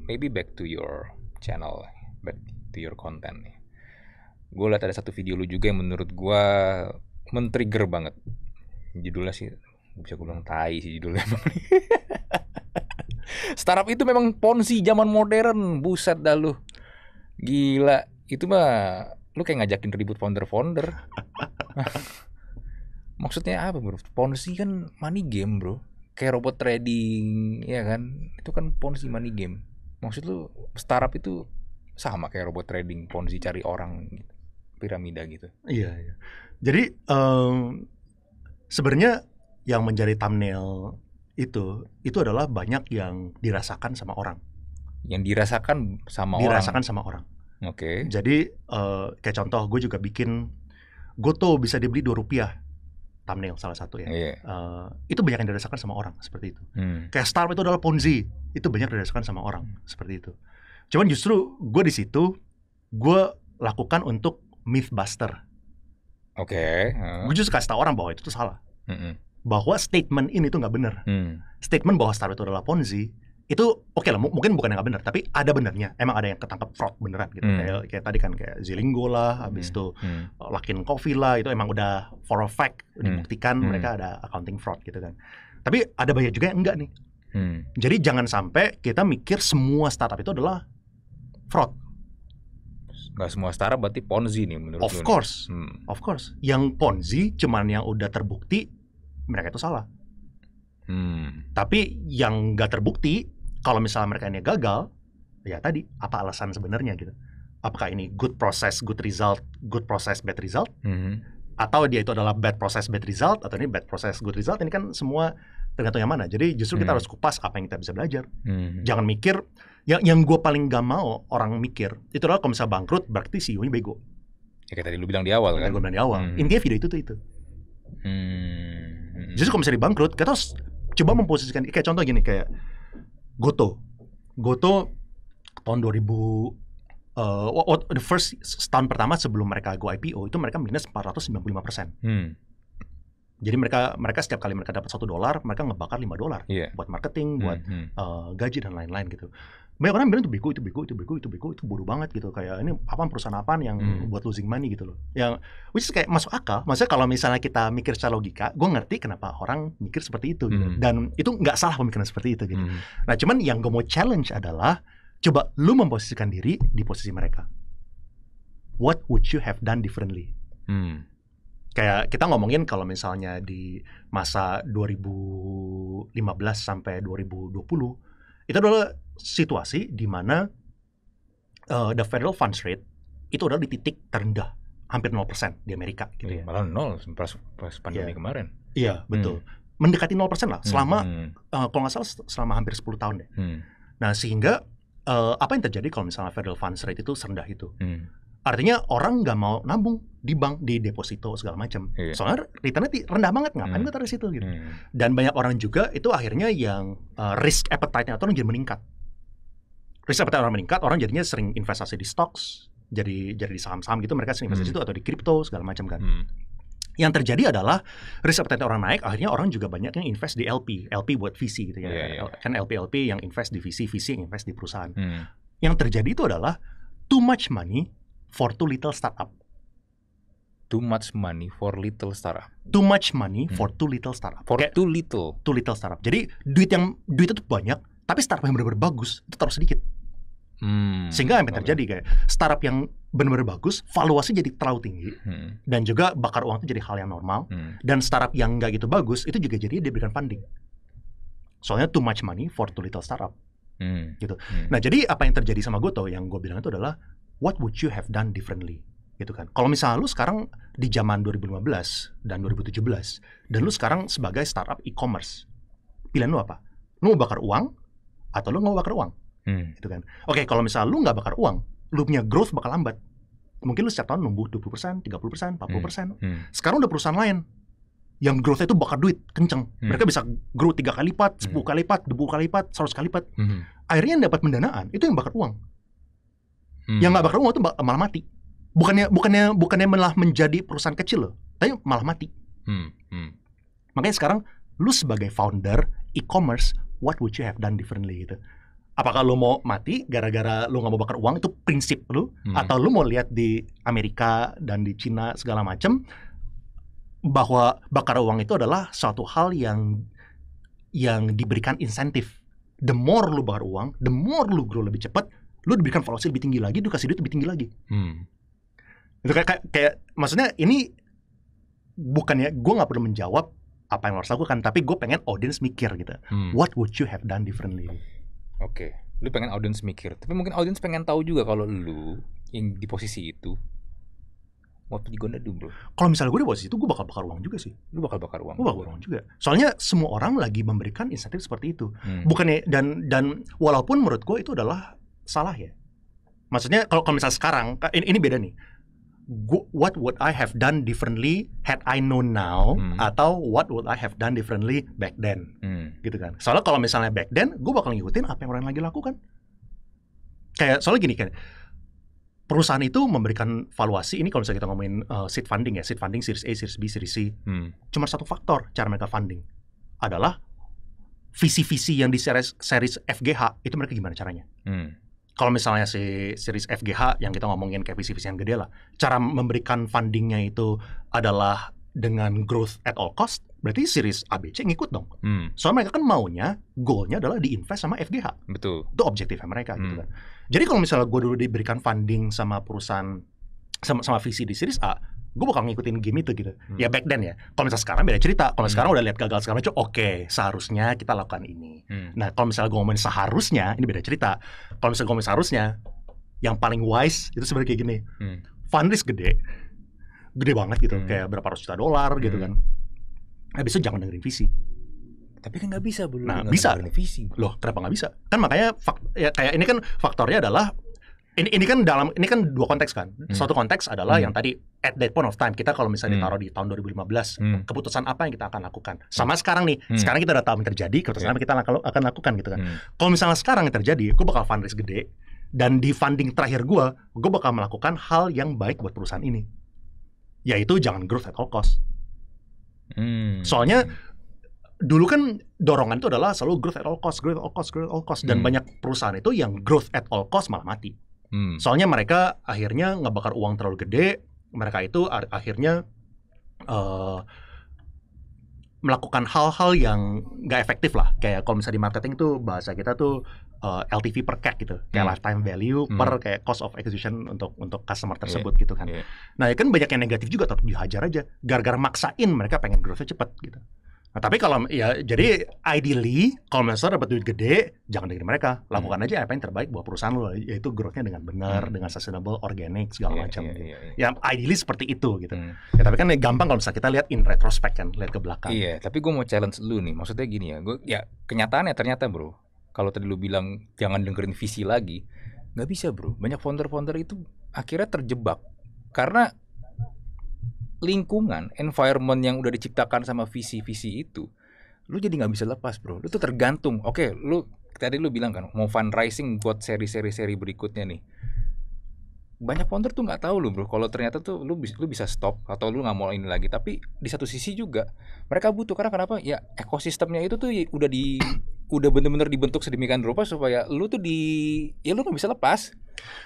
maybe back to your channel, back to your content nih. Gue lihat ada satu video lu juga yang menurut gue men-trigger banget. Judulnya sih bisa gue bilang tai sih judulnya. startup itu memang ponzi zaman modern buset dah lu gila itu mah lu kayak ngajakin ribut founder-founder maksudnya apa bro ponzi kan money game bro kayak robot trading ya kan itu kan ponzi money game maksud lu startup itu sama kayak robot trading ponzi cari orang gitu piramida gitu iya, iya. jadi um, sebenarnya yang menjadi thumbnail itu itu adalah banyak yang dirasakan sama orang. Yang dirasakan sama dirasakan orang. sama orang. Oke. Okay. Jadi uh, kayak contoh gue juga bikin goto bisa dibeli dua rupiah thumbnail salah satu ya. Yeah. Iya. Uh, itu banyak yang dirasakan sama orang seperti itu. Hmm. Kayak Star itu adalah Ponzi itu banyak dirasakan sama orang hmm. seperti itu. Cuman justru gue di situ gue lakukan untuk mythbuster. Oke. Okay. Uh. Gue justru kasih tau orang bahwa itu tuh salah. Mm -mm bahwa statement ini tuh nggak benar. Hmm. Statement bahwa startup itu adalah Ponzi itu oke okay lah mungkin bukan yang nggak benar tapi ada benernya emang ada yang ketangkep fraud beneran gitu hmm. kayak kayak tadi kan kayak Zilingo lah habis hmm. itu hmm. hmm. Uh, Lakin Coffee lah itu emang udah for a fact hmm. dibuktikan hmm. mereka ada accounting fraud gitu kan tapi ada banyak juga yang enggak nih hmm. jadi jangan sampai kita mikir semua startup itu adalah fraud nggak semua startup berarti ponzi nih menurut of course hmm. of course yang ponzi cuman yang udah terbukti mereka itu salah. Hmm. Tapi yang nggak terbukti, kalau misalnya mereka ini gagal, ya tadi apa alasan sebenarnya gitu? Apakah ini good process, good result, good process, bad result? Hmm. Atau dia itu adalah bad process, bad result? Atau ini bad process, good result? Ini kan semua tergantung yang mana. Jadi justru kita hmm. harus kupas apa yang kita bisa belajar. Hmm. Jangan mikir ya, yang yang gue paling gak mau orang mikir itu adalah kalau misalnya bangkrut berarti ceo ini bego. Ya kayak tadi lu bilang di awal kan. Gue bilang di awal. Hmm. Intinya video itu tuh itu. Hmm hmm Justru kalau misalnya bangkrut, kita harus coba memposisikan kayak contoh gini kayak Goto. Goto tahun 2000 uh, eh, the first tahun pertama sebelum mereka go IPO itu mereka minus 495 persen. Hmm. Jadi mereka mereka setiap kali mereka dapat satu dolar mereka ngebakar 5 dolar yeah. buat marketing, buat hmm, hmm. Uh, gaji dan lain-lain gitu banyak orang bilang itu bego itu bego itu bego itu bego itu bodoh banget gitu kayak ini apa perusahaan apa yang hmm. buat losing money gitu loh yang which is kayak masuk akal maksudnya kalau misalnya kita mikir secara logika gue ngerti kenapa orang mikir seperti itu gitu. Hmm. dan itu nggak salah pemikiran seperti itu gitu hmm. nah cuman yang gue mau challenge adalah coba lu memposisikan diri di posisi mereka what would you have done differently hmm. kayak kita ngomongin kalau misalnya di masa 2015 sampai 2020 itu adalah situasi di mana uh, the federal funds rate itu adalah di titik terendah hampir 0% di Amerika gitu iya, ya. Malah nol pas, pas pandemi yeah. kemarin. Iya, yeah, hmm. betul. Hmm. Mendekati 0% lah selama hmm. uh, kalau nggak salah selama hampir 10 tahun deh. Hmm. Nah, sehingga uh, apa yang terjadi kalau misalnya federal funds rate itu serendah itu? Hmm. Artinya orang nggak mau nabung di bank, di deposito segala macam. Yeah. Soalnya returnnya rendah banget, ngapain hmm. gue taruh di situ gitu. Hmm. Dan banyak orang juga itu akhirnya yang uh, risk appetite-nya atau jadi meningkat risk appetite orang meningkat, orang jadinya sering investasi di stocks, jadi jadi di saham-saham gitu mereka sering investasi hmm. itu atau di kripto segala macam kan. Hmm. Yang terjadi adalah risk appetite orang naik, akhirnya orang juga banyak gitu ya. iya, iya, iya. kan yang invest di LP, LP buat VC gitu ya. Yeah, yeah. Kan LP-LP yang invest di VC, VC yang invest di perusahaan. Hmm. Yang terjadi itu adalah too much money for too little startup. Too much money for little startup. Too much money hmm. for too little startup. For okay. too little. Too little startup. Jadi duit yang duit itu banyak, tapi startup yang benar-benar bagus itu terlalu sedikit. Hmm, Sehingga yang terjadi kayak startup yang benar-benar bagus, valuasi jadi terlalu tinggi hmm. dan juga bakar uang itu jadi hal yang normal. Hmm. Dan startup yang nggak gitu bagus itu juga jadi diberikan funding. Soalnya too much money for too little startup. Hmm. Gitu. Hmm. Nah jadi apa yang terjadi sama gue tuh, yang gue bilang itu adalah what would you have done differently? gitu kan. Kalau misalnya lu sekarang di zaman 2015 dan 2017 dan lu sekarang sebagai startup e-commerce, pilihan lu apa? Lu mau bakar uang atau lu nggak bakar uang hmm. itu kan oke kalau misal lu nggak bakar uang lu punya growth bakal lambat mungkin lu setiap tahun numbuh 20%, 30%, 40%. Hmm. Hmm. Sekarang udah perusahaan lain yang growth itu bakar duit kenceng. Hmm. Mereka bisa grow tiga kali lipat, hmm. sepuluh kali lipat, dua kali lipat, seratus kali lipat. Hmm. Akhirnya yang dapat pendanaan itu yang bakar uang. Hmm. Yang nggak bakar uang itu malah mati. Bukannya bukannya bukannya malah menjadi perusahaan kecil loh, tapi malah mati. Hmm. Hmm. Makanya sekarang lu sebagai founder e-commerce what would you have done differently gitu apakah lo mau mati gara-gara lo nggak mau bakar uang itu prinsip lo hmm. atau lo mau lihat di Amerika dan di Cina segala macam bahwa bakar uang itu adalah suatu hal yang yang diberikan insentif the more lu bakar uang the more lu grow lebih cepat lu diberikan valuasi lebih tinggi lagi lu kasih duit lebih tinggi lagi hmm. itu kayak, kayak kayak maksudnya ini bukannya gue nggak perlu menjawab apa yang harus aku lakukan tapi gue pengen audience mikir gitu hmm. what would you have done differently oke okay. lu pengen audience mikir tapi mungkin audience pengen tahu juga kalau lu yang di posisi itu waktu you gonna dulu bro. Kalau misalnya gue di posisi itu, gue bakal bakar uang juga sih. Lu bakal bakar uang. Gue bakal bakar uang juga. Soalnya semua orang lagi memberikan insentif seperti itu. Hmm. Bukannya dan dan walaupun menurut gue itu adalah salah ya. Maksudnya kalau kalau misalnya sekarang ini beda nih what would I have done differently had I known now hmm. atau what would I have done differently back then hmm. gitu kan soalnya kalau misalnya back then gue bakal ngikutin apa yang orang lagi lakukan kayak soalnya gini kan perusahaan itu memberikan valuasi ini kalau misalnya kita ngomongin uh, seed funding ya seed funding series A series B series C hmm. cuma satu faktor cara mereka funding adalah visi-visi yang di series series FGH itu mereka gimana caranya hmm kalau misalnya si series FGH yang kita ngomongin kayak visi-visi yang gede lah, cara memberikan fundingnya itu adalah dengan growth at all cost, berarti series ABC ngikut dong. Hmm. Soalnya mereka kan maunya, goalnya adalah diinvest sama FGH. Betul. Itu objektifnya mereka gitu hmm. gitu kan. Jadi kalau misalnya gue dulu diberikan funding sama perusahaan sama, sama visi di series A, gue bakal ngikutin game itu gitu hmm. ya back then ya kalau misalnya sekarang beda cerita kalau hmm. sekarang udah lihat gagal sekarang itu oke okay, seharusnya kita lakukan ini hmm. nah kalau misalnya gue ngomongin seharusnya ini beda cerita kalau misalnya gue ngomongin seharusnya yang paling wise itu sebenarnya kayak gini hmm. fundraise gede gede banget gitu hmm. kayak berapa ratus juta dolar gitu hmm. gitu kan habis nah, itu jangan dengerin visi tapi kan nggak bisa belum nah bisa visi loh kenapa nggak bisa kan makanya fak ya, kayak ini kan faktornya adalah ini ini kan dalam ini kan dua konteks kan. Hmm. Satu konteks adalah hmm. yang tadi at that point of time kita kalau misalnya hmm. ditaruh di tahun 2015 hmm. keputusan apa yang kita akan lakukan. Sama hmm. sekarang nih. Hmm. Sekarang kita udah tahu yang terjadi, keputusan yeah. apa kita akan lakukan gitu kan. Hmm. Kalau misalnya sekarang yang terjadi, gue bakal fundraise gede dan di funding terakhir gue, gue bakal melakukan hal yang baik buat perusahaan ini. Yaitu jangan growth at all cost. Hmm. Soalnya dulu kan dorongan itu adalah selalu growth at all cost, growth at all cost, growth at all cost dan hmm. banyak perusahaan itu yang growth at all cost malah mati. Hmm. Soalnya mereka akhirnya ngebakar uang terlalu gede, mereka itu akhirnya uh, melakukan hal-hal yang nggak efektif lah. Kayak kalau misalnya di marketing tuh bahasa kita tuh uh, eh, LTV per CAC gitu, kayak hmm. lifetime value hmm. per kayak cost of acquisition untuk untuk customer iya, tersebut yeah. gitu kan. Yeah. Nah, ya kan banyak yang negatif juga tetap dihajar aja. Gara-gara maksain mereka pengen growth-nya cepat gitu. Nah, tapi kalau ya jadi ideally kalau misalnya dapat duit gede, jangan dari mereka. Lakukan hmm. aja apa yang terbaik buat perusahaan lo, yaitu growthnya dengan benar, hmm. dengan sustainable, organic segala yeah, macam. Yeah, yeah, yeah. Ya ideally seperti itu gitu. Hmm. Ya tapi kan gampang kalau misalnya kita lihat in retrospect kan, lihat ke belakang. Iya, tapi gue mau challenge lu nih. Maksudnya gini ya, gue ya kenyataannya ternyata, Bro. Kalau tadi lu bilang jangan dengerin visi lagi, nggak bisa, Bro. Banyak founder-founder itu akhirnya terjebak karena lingkungan, environment yang udah diciptakan sama visi-visi itu, lu jadi nggak bisa lepas bro. Lu tuh tergantung. Oke, okay, lu tadi lu bilang kan mau fundraising buat seri-seri seri berikutnya nih banyak founder tuh nggak tahu loh bro kalau ternyata tuh lu bisa lu bisa stop atau lu nggak mau ini lagi tapi di satu sisi juga mereka butuh karena kenapa ya ekosistemnya itu tuh ya, udah di udah bener-bener dibentuk sedemikian rupa supaya lu tuh di ya lu nggak bisa lepas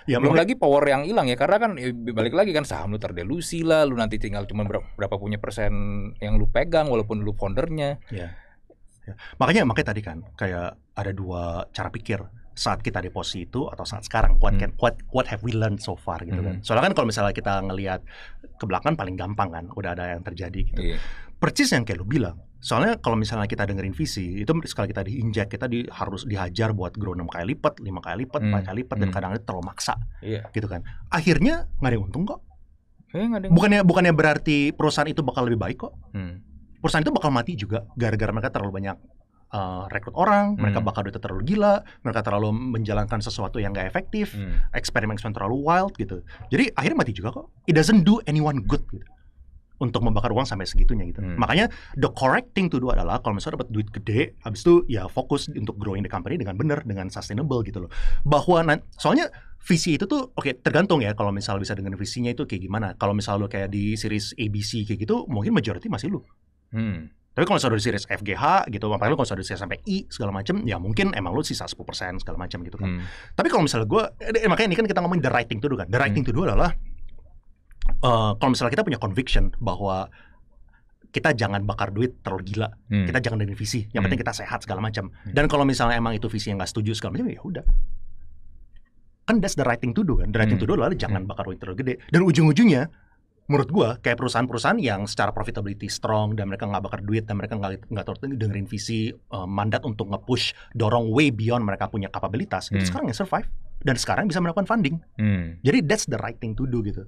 Ya, belum lagi power yang hilang ya karena kan ya, balik lagi kan saham lu terdelusi lah, lu nanti tinggal cuma berapa, berapa punya persen yang lu pegang walaupun lu foundernya. Ya. ya. Makanya makanya tadi kan kayak ada dua cara pikir saat kita deposit itu atau saat sekarang what hmm. can, what what have we learned so far gitu kan. Hmm. Soalnya kan kalau misalnya kita ngelihat ke belakang paling gampang kan udah ada yang terjadi gitu. Yeah. Percis yang kayak lu bilang. Soalnya kalau misalnya kita dengerin visi itu sekali kita diinjak kita di, harus dihajar buat grow 6 kali lipat, 5 kali lipat, hmm. kali lipat dan hmm. kadang-kadang terlalu maksa. Iya. Gitu kan. Akhirnya nggak ada yang untung kok. Iya, yang... Bukannya bukannya berarti perusahaan itu bakal lebih baik kok. Perusahaan itu bakal mati juga gara-gara mereka terlalu banyak uh, rekrut orang, hmm. mereka bakal duitnya terlalu gila, mereka terlalu menjalankan sesuatu yang gak efektif, hmm. eksperimen-eksperimen terlalu wild gitu. Jadi akhirnya mati juga kok. It doesn't do anyone good gitu untuk membakar uang sampai segitunya gitu. Hmm. Makanya the correct thing to do adalah kalau misalnya dapat duit gede, habis itu ya fokus untuk growing the company dengan benar, dengan sustainable gitu loh. Bahwa soalnya visi itu tuh oke okay, tergantung ya kalau misalnya bisa dengan visinya itu kayak gimana. Kalau misalnya lu kayak di series ABC kayak gitu, mungkin majority masih lu. Hmm tapi kalau misalnya di series FGH gitu, apalagi kalau misalnya di series sampai I segala macam, ya mungkin emang lu sisa 10% segala macam gitu kan. Hmm. Tapi kalau misalnya gue, eh, eh, makanya ini kan kita ngomongin the writing to do kan. The writing hmm. to do adalah uh, kalau misalnya kita punya conviction bahwa kita jangan bakar duit terlalu gila. Hmm. Kita jangan dari visi. Yang hmm. penting kita sehat segala macam. Hmm. Dan kalau misalnya emang itu visi yang gak setuju segala macam ya udah. Kan that's the right thing to do kan. The right hmm. thing to do adalah jangan hmm. bakar duit terlalu gede. Dan ujung-ujungnya menurut gue kayak perusahaan-perusahaan yang secara profitability strong dan mereka nggak bakar duit dan mereka nggak nggak dengerin visi uh, mandat untuk ngepush dorong way beyond mereka punya kapabilitas hmm. itu sekarang yang survive dan sekarang bisa melakukan funding hmm. jadi that's the right thing to do gitu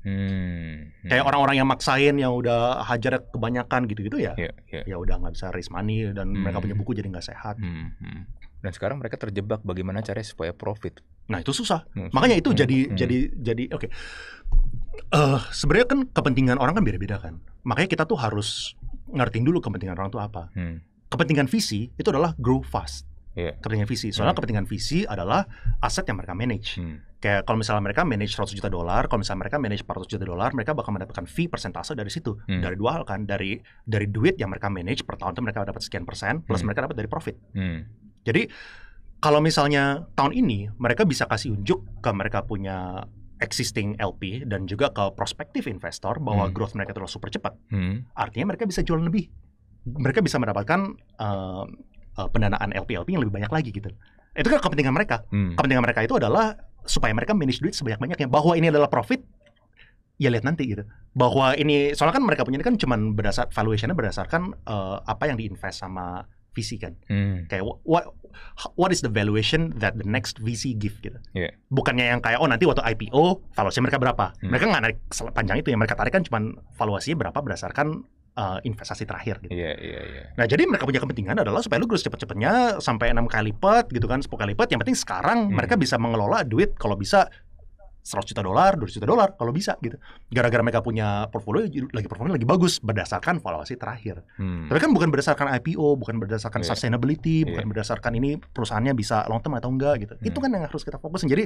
Hmm, kayak orang-orang hmm. yang maksain yang udah hajar kebanyakan gitu-gitu ya, yeah, yeah. ya udah nggak bisa raise money dan hmm. mereka punya hmm. buku jadi nggak sehat. Hmm, hmm. Dan sekarang mereka terjebak bagaimana caranya supaya profit. Nah itu susah. Hmm, Makanya itu hmm, jadi, hmm. jadi jadi jadi oke. Okay uh, sebenarnya kan kepentingan orang kan beda-beda kan. Makanya kita tuh harus ngertiin dulu kepentingan orang tuh apa. Hmm. Kepentingan visi itu adalah grow fast. Yeah. Kepentingan visi. Hmm. Soalnya yeah. kepentingan visi adalah aset yang mereka manage. Hmm. Kayak kalau misalnya mereka manage 100 juta dolar, kalau misalnya mereka manage 400 juta dolar, mereka bakal mendapatkan fee persentase dari situ. Hmm. Dari dua hal kan, dari dari duit yang mereka manage per tahun itu mereka dapat sekian persen, plus hmm. mereka dapat dari profit. Hmm. Jadi kalau misalnya tahun ini mereka bisa kasih unjuk ke mereka punya existing LP dan juga ke prospektif investor bahwa hmm. growth mereka terus super cepat. Hmm. Artinya mereka bisa jual lebih. Mereka bisa mendapatkan uh, uh, pendanaan LP-LP yang lebih banyak lagi gitu. Itu kan kepentingan mereka. Hmm. Kepentingan mereka itu adalah supaya mereka manage duit sebanyak-banyaknya. Bahwa ini adalah profit, ya lihat nanti gitu. Bahwa ini soalnya kan mereka punya ini kan cuma berdasar valuationnya berdasarkan uh, apa yang diinvest sama VC kan. Hmm. Kayak what what is the valuation that the next VC give gitu. Yeah. Bukannya yang kayak oh nanti waktu IPO valuasi mereka berapa. Hmm. Mereka nggak narik panjang itu yang mereka tarik kan cuma valuasinya berapa berdasarkan uh, investasi terakhir gitu. Yeah, yeah, yeah. Nah, jadi mereka punya kepentingan adalah supaya lu growth cepet-cepetnya sampai enam kali lipat gitu kan, sepuluh kali lipat. Yang penting sekarang hmm. mereka bisa mengelola duit kalau bisa 100 juta dolar, 200 juta dolar kalau bisa gitu. Gara-gara mereka punya portfolio lagi portfolio lagi bagus berdasarkan valuasi terakhir. Hmm. Tapi kan bukan berdasarkan IPO, bukan berdasarkan yeah. sustainability, yeah. bukan iya. berdasarkan ini perusahaannya bisa long term atau enggak gitu. Hmm. Itu kan yang harus kita fokusin. Jadi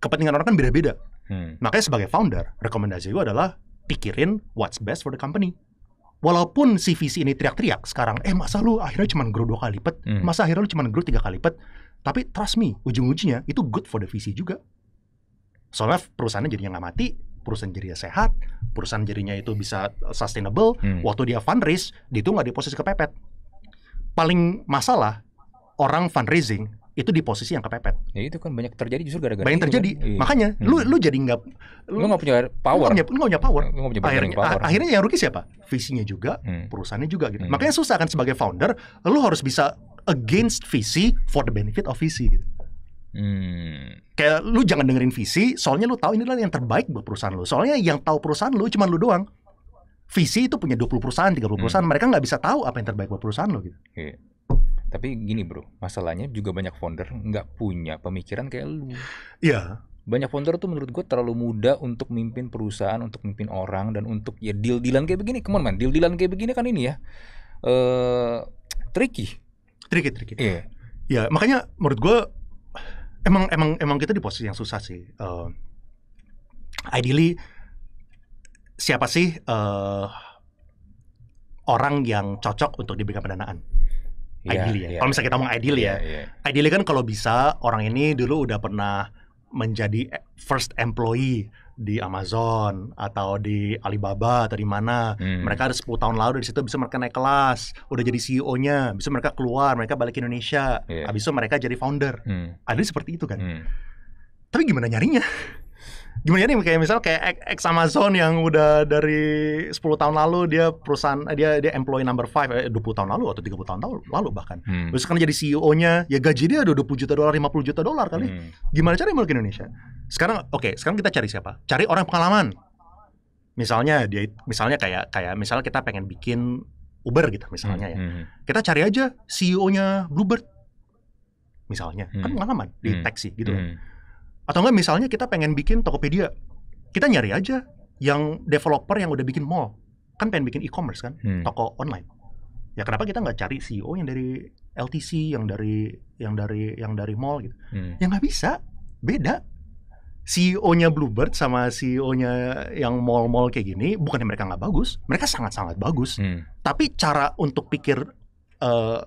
kepentingan orang kan beda-beda. Hmm. Makanya sebagai founder, rekomendasi gue adalah pikirin what's best for the company. Walaupun si visi ini teriak-teriak sekarang, eh masa lu akhirnya cuma grow dua kali lipat, hmm. masa akhirnya lu cuma grow tiga kali lipat, tapi trust me, ujung-ujungnya itu good for the visi juga soalnya perusahaannya jadinya nggak mati perusahaan jadinya sehat perusahaan jadinya itu bisa eh, sustainable hmm. waktu dia fundraise dia itu nggak di posisi kepepet paling masalah orang fundraising itu di posisi yang kepepet. Ya itu kan banyak terjadi justru gara-gara. Banyak kan. terjadi. Kan? Iya. Makanya hmm. lu lu jadi nggak lu nggak punya power. Lu nggak punya power. Lu gak punya akhirnya, power. akhirnya yang rugi siapa? Visinya juga, hmm. perusahaannya juga gitu. Hmm. Makanya susah kan sebagai founder, lu harus bisa against visi for the benefit of visi gitu. Hmm. Kayak lu jangan dengerin visi, soalnya lu tahu ini adalah yang terbaik buat perusahaan lu. Soalnya yang tahu perusahaan lu cuma lu doang. Visi itu punya 20 perusahaan, 30 perusahaan, hmm. mereka nggak bisa tahu apa yang terbaik buat perusahaan lu gitu. Yeah. Tapi gini bro, masalahnya juga banyak founder nggak punya pemikiran kayak lu. Iya. Banyak founder tuh menurut gue terlalu muda untuk mimpin perusahaan, untuk mimpin orang, dan untuk ya deal-dealan kayak begini. Come on man, deal-dealan kayak begini kan ini ya. eh uh, tricky. Tricky, tricky. Iya. Yeah. Ya, makanya menurut gue emang emang emang kita di posisi yang susah sih. Uh, ideally siapa sih uh, orang yang cocok untuk diberikan pendanaan? Yeah, ideally ya. Iya. kalau misalnya kita ngomong ideally yeah, ya, yeah. ideally kan kalau bisa orang ini dulu udah pernah menjadi eh, first employee di Amazon atau di Alibaba atau di mana. Hmm. Mereka ada 10 tahun lalu di situ bisa mereka naik kelas, udah jadi CEO-nya, bisa mereka keluar, mereka balik ke Indonesia, yeah. habis itu mereka jadi founder. Hmm. Ada seperti itu kan. Hmm. Tapi gimana nyarinya? gimana nih kayak misal kayak ex Amazon yang udah dari 10 tahun lalu dia perusahaan eh, dia dia employee number 5 eh, 20 tahun lalu atau 30 tahun lalu bahkan. Hmm. Terus sekarang jadi CEO-nya, ya gaji dia udah 20 juta dolar, 50 juta dolar kali. Hmm. Gimana cari mulai ke Indonesia? Sekarang oke, okay, sekarang kita cari siapa? Cari orang pengalaman. Misalnya dia misalnya kayak kayak misalnya kita pengen bikin Uber gitu misalnya ya. Hmm, hmm, hmm. Kita cari aja CEO-nya Bluebird. Misalnya, kan hmm. kan pengalaman di hmm. taksi gitu. Ya. Hmm. Kan atau enggak misalnya kita pengen bikin Tokopedia kita nyari aja yang developer yang udah bikin mall kan pengen bikin e-commerce kan hmm. toko online ya kenapa kita nggak cari CEO yang dari LTC yang dari yang dari yang dari mall gitu hmm. ya nggak bisa beda CEO-nya Bluebird sama CEO-nya yang mall-mall kayak gini, bukannya mereka nggak bagus, mereka sangat-sangat bagus. Hmm. Tapi cara untuk pikir uh,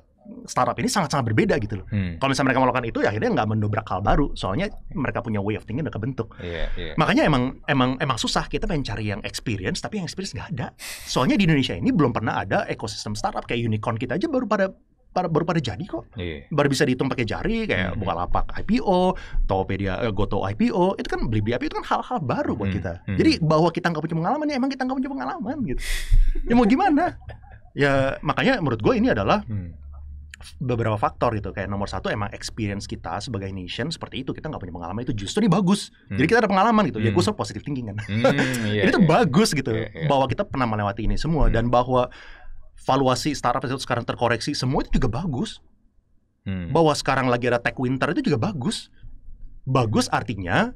startup ini sangat-sangat berbeda gitu loh. Hmm. Kalau misalnya mereka melakukan itu ya akhirnya nggak mendobrak hal baru, soalnya hmm. mereka punya way of thinking udah kebentuk. Yeah, yeah. Makanya emang emang emang susah kita pengen cari yang experience, tapi yang experience nggak ada. Soalnya di Indonesia ini belum pernah ada ekosistem startup kayak unicorn kita aja baru pada Baru, baru pada jadi kok. Yeah. Baru bisa dihitung pakai jari kayak mm-hmm. Bukalapak IPO, Tokopedia, eh, Goto IPO, itu kan beli beli IPO itu kan hal-hal baru buat hmm. kita. Mm-hmm. Jadi bahwa kita nggak punya pengalaman ya emang kita nggak punya pengalaman gitu. ya mau gimana? Ya makanya menurut gue ini adalah mm beberapa faktor gitu kayak nomor satu emang experience kita sebagai nation seperti itu kita nggak punya pengalaman itu justru ini bagus hmm. jadi kita ada pengalaman gitu ya, hmm. ya gue positif positive thinking kan hmm, yeah, itu yeah. bagus gitu yeah, yeah. bahwa kita pernah melewati ini semua hmm. dan bahwa valuasi startup itu sekarang terkoreksi semua itu juga bagus hmm. bahwa sekarang lagi ada tech winter itu juga bagus bagus artinya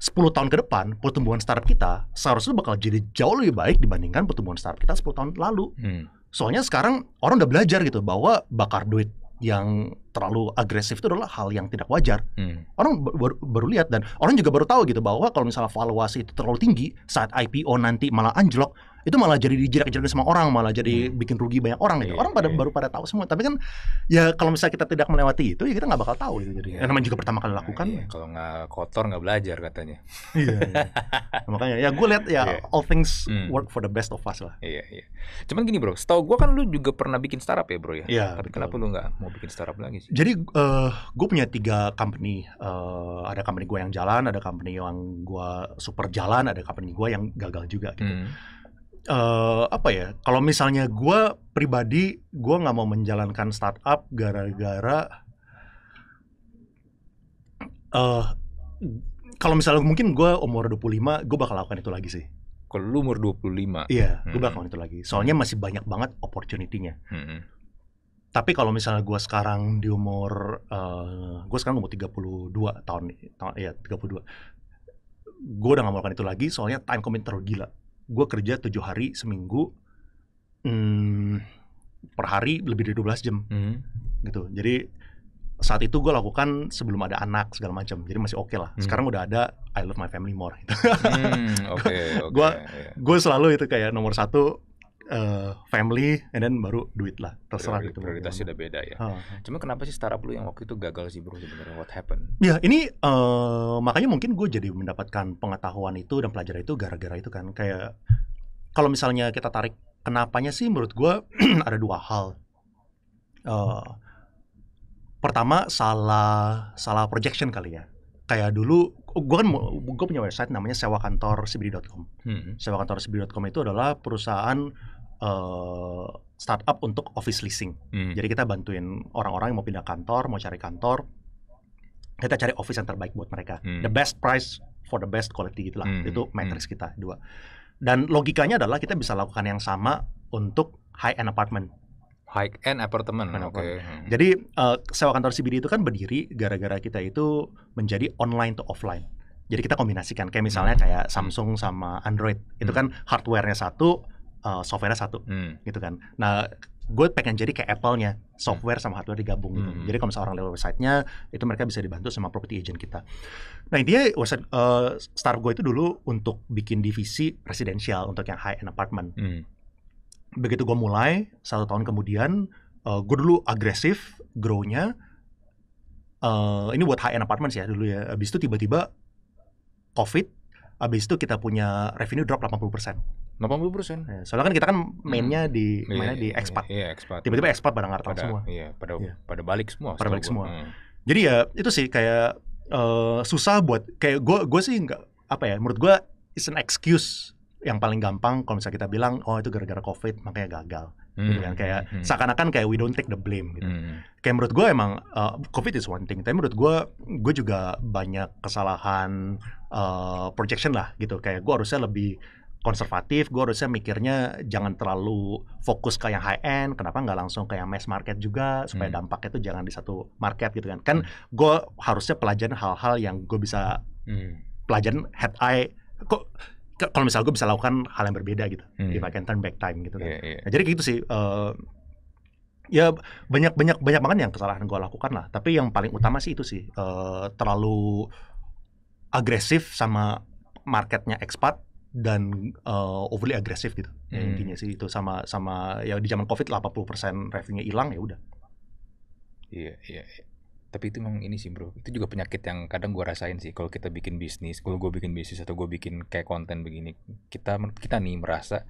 10 tahun ke depan pertumbuhan startup kita seharusnya bakal jadi jauh lebih baik dibandingkan pertumbuhan startup kita 10 tahun lalu hmm Soalnya sekarang orang udah belajar gitu bahwa bakar duit yang terlalu agresif itu adalah hal yang tidak wajar. Hmm. Orang baru, baru lihat dan orang juga baru tahu gitu bahwa kalau misalnya valuasi itu terlalu tinggi saat IPO nanti malah anjlok, itu malah jadi dijerak-jerakin sama orang malah jadi hmm. bikin rugi banyak orang gitu iya, orang pada iya. baru pada tahu semua tapi kan ya kalau misalnya kita tidak melewati itu ya kita nggak bakal tahu gitu jadi ya. Iya. namanya juga pertama kali lakukan nah, iya. kalau nggak kotor nggak belajar katanya iya, iya. makanya ya gue lihat ya yeah. all things hmm. work for the best of us lah iya iya cuman gini bro setahu gue kan lu juga pernah bikin startup ya bro ya, yeah, tapi betul. kenapa lu nggak mau bikin startup lagi sih jadi uh, eh, gue punya tiga company uh, ada company gue yang jalan ada company yang gue super jalan ada company gue yang gagal juga gitu mm uh, apa ya kalau misalnya gue pribadi gue nggak mau menjalankan startup gara-gara uh, kalau misalnya mungkin gue umur 25 gue bakal lakukan itu lagi sih kalau lu umur 25 iya hmm. gue bakal lakukan itu lagi soalnya masih banyak banget opportunitynya hmm. tapi kalau misalnya gue sekarang di umur uh, eh, gue sekarang umur 32 tahun, tahun ya 32 gue udah gak lakukan itu lagi soalnya time commitment terlalu gila gue kerja tujuh hari seminggu hmm, per hari lebih dari 12 jam hmm. gitu jadi saat itu gue lakukan sebelum ada anak segala macam jadi masih oke okay lah hmm. sekarang udah ada I love my family more gitu. hmm, okay, okay, gue gue selalu itu kayak nomor satu uh, family and then baru duit lah terserah Priori, gitu prioritas sudah beda ya uh, cuma kenapa sih startup lu yang waktu itu gagal sih bro sebenarnya what happened ya ini uh, makanya mungkin gue jadi mendapatkan pengetahuan itu dan pelajaran itu gara-gara itu kan kayak kalau misalnya kita tarik kenapanya sih menurut gue ada dua hal uh, pertama salah salah projection kali ya kayak dulu gue kan gue punya website namanya sewa sewakantorcbd.com. Hmm. Sewakantorcbd.com itu adalah perusahaan uh, startup untuk office leasing. Hmm. Jadi kita bantuin orang-orang yang mau pindah kantor, mau cari kantor, kita cari office yang terbaik buat mereka. Hmm. The best price for the best quality gitulah. Hmm. Itu hmm, hmm. matrix hmm. kita dua. Dan logikanya adalah kita bisa lakukan yang sama untuk high end apartment. High end apartemen. Oke. Okay. Jadi uh, sewa kantor CBD itu kan berdiri gara-gara kita itu menjadi online to offline. Jadi kita kombinasikan kayak misalnya hmm. kayak Samsung hmm. sama Android. Itu hmm. kan hardware satu, uh, eh, software satu. Hmm. Gitu kan. Nah, gue pengen jadi kayak Apple-nya, hmm. software sama hardware digabung gitu. Jadi kalau misalnya orang lewat website-nya, itu mereka bisa dibantu sama property agent kita. Nah, intinya website uh, startup gue itu dulu untuk bikin divisi residential untuk yang high end apartment. Hmm begitu gue mulai satu tahun kemudian uh, eh, gue dulu agresif grow-nya uh, ini buat high end apartments ya dulu ya abis itu tiba-tiba covid abis itu kita punya revenue drop 80% 80 persen. persen ya, soalnya kan kita kan mainnya hmm. di mainnya mainnya di iya, expat. yeah, iya, yeah, Tiba-tiba expat pada ngartang semua. yeah, pada ya. pada balik semua. Pada balik gue. semua. Hmm. Jadi ya itu sih kayak uh, susah buat kayak gue gue sih nggak apa ya menurut gue is an excuse yang paling gampang kalau misalnya kita bilang oh itu gara-gara covid makanya gagal mm. gitu kan hmm, kayak mm. seakan-akan kayak we don't take the blame gitu mm. kayak menurut gue emang uh, covid is one thing tapi menurut gue gue juga banyak kesalahan uh, projection lah gitu kayak gue harusnya lebih konservatif, gue harusnya mikirnya jangan terlalu fokus ke yang high end, kenapa nggak langsung ke yang mass market juga supaya hmm. dampaknya itu jangan di satu market gitu kan? Kan hmm. gue harusnya pelajarin hal-hal yang gue bisa hmm. pelajarin head eye. Kok kalau misalnya gue bisa lakukan hal yang berbeda gitu hmm. if I can turn back time gitu kan yeah, yeah. Nah, jadi kayak gitu sih uh, ya banyak banyak banyak banget yang kesalahan gue lakukan lah tapi yang paling utama sih itu sih uh, terlalu agresif sama marketnya ekspat dan uh, overly agresif gitu ya, hmm. intinya sih itu sama sama ya di zaman covid 80% revenue hilang ya udah iya yeah, iya yeah tapi itu memang ini sih bro itu juga penyakit yang kadang gue rasain sih kalau kita bikin bisnis kalau gue bikin bisnis atau gue bikin kayak konten begini kita kita nih merasa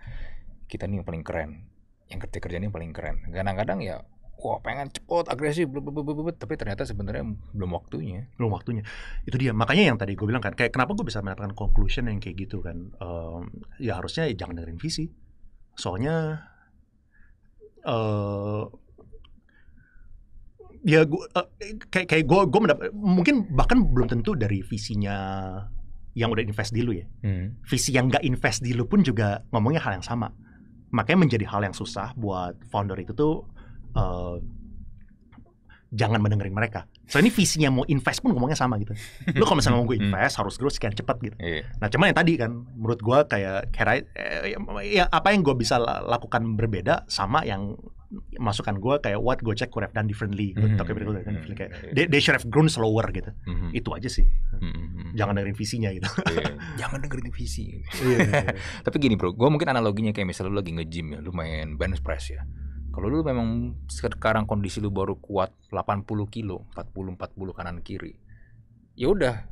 kita nih yang paling keren yang kerja kerja ini paling keren kadang-kadang ya wah pengen cepot agresif tapi ternyata sebenarnya belum waktunya belum waktunya itu dia makanya yang tadi gue bilang kan kayak kenapa gue bisa mendapatkan conclusion yang kayak gitu kan um, ya harusnya jangan dengerin visi soalnya uh, ya gua, uh, kayak kayak gue gue mungkin bahkan belum tentu dari visinya yang udah invest di lu ya hmm. visi yang gak invest di lu pun juga ngomongnya hal yang sama makanya menjadi hal yang susah buat founder itu tuh uh, jangan mendengarin mereka so ini visinya mau invest pun ngomongnya sama gitu lu kalau misalnya mau gue hmm. invest harus growth sekian cepat gitu yeah. nah cuman yang tadi kan menurut gue kayak kayak eh, ya apa yang gue bisa lakukan berbeda sama yang masukan gue kayak what Gojek could have done differently, mm -hmm. talk gitu, about kan. hmm. kayak iya, iya. they, they should have grown slower gitu. Mm -hmm. Itu aja sih. Mm -hmm. Jangan dengerin visinya gitu. Yeah. Jangan dengerin visi. yeah. Iya, Tapi gini bro, gue mungkin analoginya kayak misalnya lu lagi nge-gym ya, lu main bench press ya. Kalau lu memang sekarang kondisi lu baru kuat 80 kilo, 40 40 kanan kiri. Ya udah,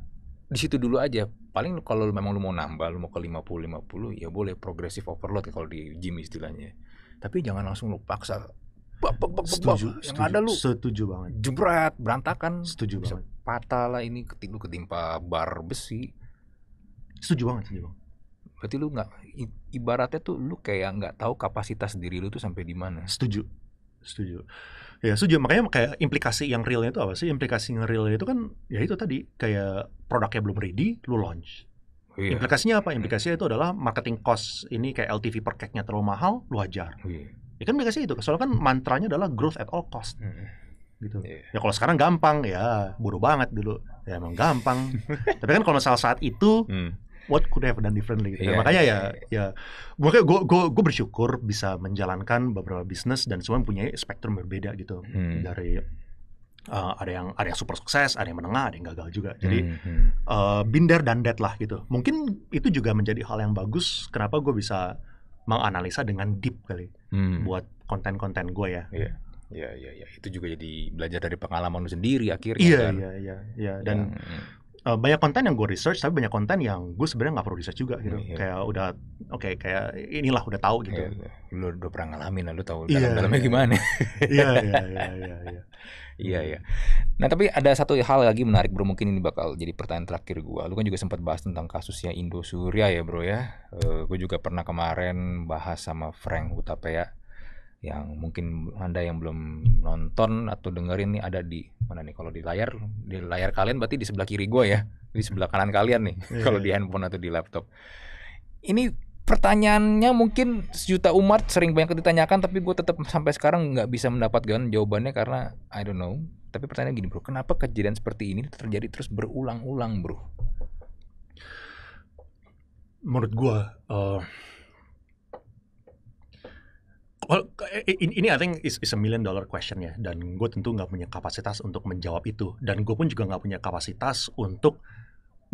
di situ dulu aja. Paling kalau memang lu mau nambah, lu mau ke 50 50 ya boleh progressive overload kalau di gym istilahnya tapi jangan langsung lu paksa bap, bap, bap, setuju, yang setuju, ada lu setuju banget jebret berantakan setuju bisa banget patah lah ini ketika lu ketimpa bar besi setuju banget setuju banget berarti lu nggak ibaratnya tuh lu kayak nggak tahu kapasitas diri lu tuh sampai di mana setuju setuju ya setuju makanya kayak implikasi yang realnya itu apa sih implikasi yang realnya itu kan ya itu tadi kayak produknya belum ready lu launch Yeah. Implikasinya apa? Hmm. Implikasinya itu adalah marketing cost ini kayak LTV per cake-nya terlalu mahal, lu hajar. Iya. Ya kan implikasinya itu. Soalnya kan mantranya adalah growth at all cost. Hmm. Gitu. yeah. Ya kalau sekarang gampang ya, buruk banget dulu. Ya emang gampang. Tapi kan kalau misal saat itu mm. what could have done differently gitu. Kan? Yeah, makanya yeah, ya yeah. ya gue gue gue bersyukur bisa menjalankan beberapa bisnis dan semua punya spektrum berbeda gitu hmm. dari uh, ada yang ada yang super sukses, ada yang menengah, ada yang gagal juga. Jadi mm -hmm. uh, binder dan dead lah gitu. Mungkin itu juga menjadi hal yang bagus. Kenapa gue bisa menganalisa dengan deep kali mm. buat konten-konten gue ya. Iya, yeah. iya, yeah, iya. Itu juga jadi belajar dari pengalaman lu sendiri akhirnya. Iya, kan? iya, iya, iya. Dan Uh, banyak konten yang gue research tapi banyak konten yang gue sebenarnya nggak perlu research juga gitu iya. kayak udah oke okay, kayak inilah udah tahu gitu yeah, iya. lu udah pernah ngalamin lu tahu yeah, dalam dalamnya yeah. gimana iya iya iya iya Iya iya. Hmm. Nah tapi ada satu hal lagi menarik bro mungkin ini bakal jadi pertanyaan terakhir gue. Lu kan juga sempat bahas tentang kasusnya Indo Surya ya bro ya. Uh, eh, gue juga pernah kemarin bahas sama Frank ya. yang mungkin anda yang belum nonton atau dengerin nih ada di mana nih kalau di layar di layar kalian berarti di sebelah kiri gue ya di sebelah kanan kalian nih iya, kalau iya. di handphone atau di laptop ini pertanyaannya mungkin sejuta umat sering banyak ditanyakan tapi gue tetap sampai sekarang nggak bisa mendapatkan jawabannya karena I don't know tapi pertanyaan gini bro kenapa kejadian seperti ini terjadi terus berulang-ulang bro menurut gue uh, well, ini I think is, is a million dollar question ya dan gue tentu nggak punya kapasitas untuk menjawab itu dan gue pun juga nggak punya kapasitas untuk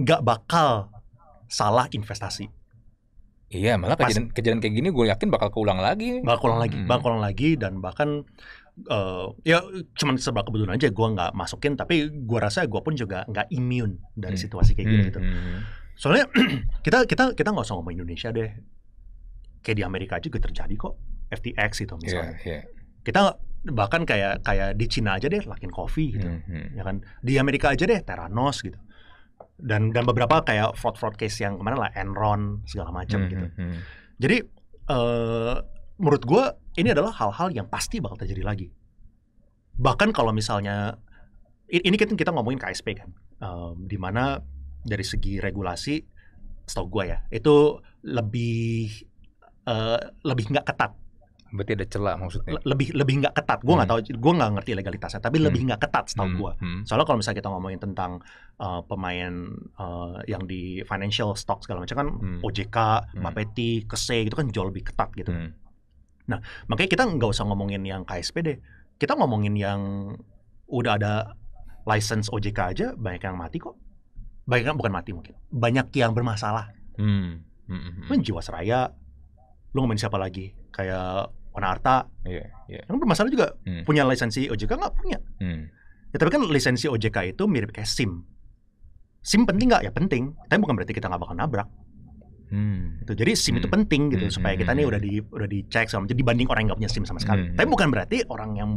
nggak bakal salah investasi Iya, malah kejadian, kejadian kayak gini gue yakin bakal keulang lagi. Bakal ulang lagi, hmm. bakal ulang lagi dan bahkan uh, ya cuman serba kebetulan aja gue nggak masukin, tapi gue rasa gue pun juga nggak imun dari hmm. situasi kayak gini hmm, gitu. Hmm, hmm. Soalnya kita kita kita nggak usah ngomong Indonesia deh, kayak di Amerika aja gue terjadi kok FTX itu iya, misalnya. Yeah, yeah. Kita bahkan kayak kayak di Cina aja deh lakin coffee gitu, hmm. ya kan? Di Amerika aja deh Teranos gitu dan dan beberapa kayak fraud fraud case yang kemana lah Enron segala macam hmm, gitu. Hmm, hmm. Jadi uh, menurut gue ini adalah hal-hal yang pasti bakal terjadi lagi. Bahkan kalau misalnya ini kita kita ngomongin KSP kan, um, di mana dari segi regulasi, stok gue ya itu lebih uh, lebih nggak ketat Berarti ada celah maksudnya. Lebih lebih nggak ketat. Gue nggak hmm. tahu, gue nggak ngerti legalitasnya. Tapi hmm. lebih nggak ketat, setahu hmm. gue. Hmm. Soalnya kalau misalnya kita ngomongin tentang uh, pemain uh, yang di financial stock segala macam kan, hmm. OJK, hmm. Mapeti, Kese gitu kan jauh lebih ketat gitu. Hmm. Nah, makanya kita nggak usah ngomongin yang KSPD Kita ngomongin yang udah ada license OJK aja banyak yang mati kok. Banyak yang bukan mati mungkin. Banyak yang bermasalah. Hmm. Hmm. hmm. hmm. Kan Jiwasraya, lu ngomongin siapa lagi kayak Wana Arta yeah, iya, iya. yeah. yang bermasalah juga hmm. punya lisensi OJK nggak punya hmm. ya tapi kan lisensi OJK itu mirip kayak SIM SIM penting nggak ya penting tapi bukan berarti kita nggak bakal nabrak Hmm. Itu jadi SIM hmm. itu penting gitu hmm. supaya hmm, kita nih hmm. udah di udah dicek sama jadi dibanding orang yang nggak punya SIM sama sekali. Hmm. hmm. Tapi bukan berarti orang yang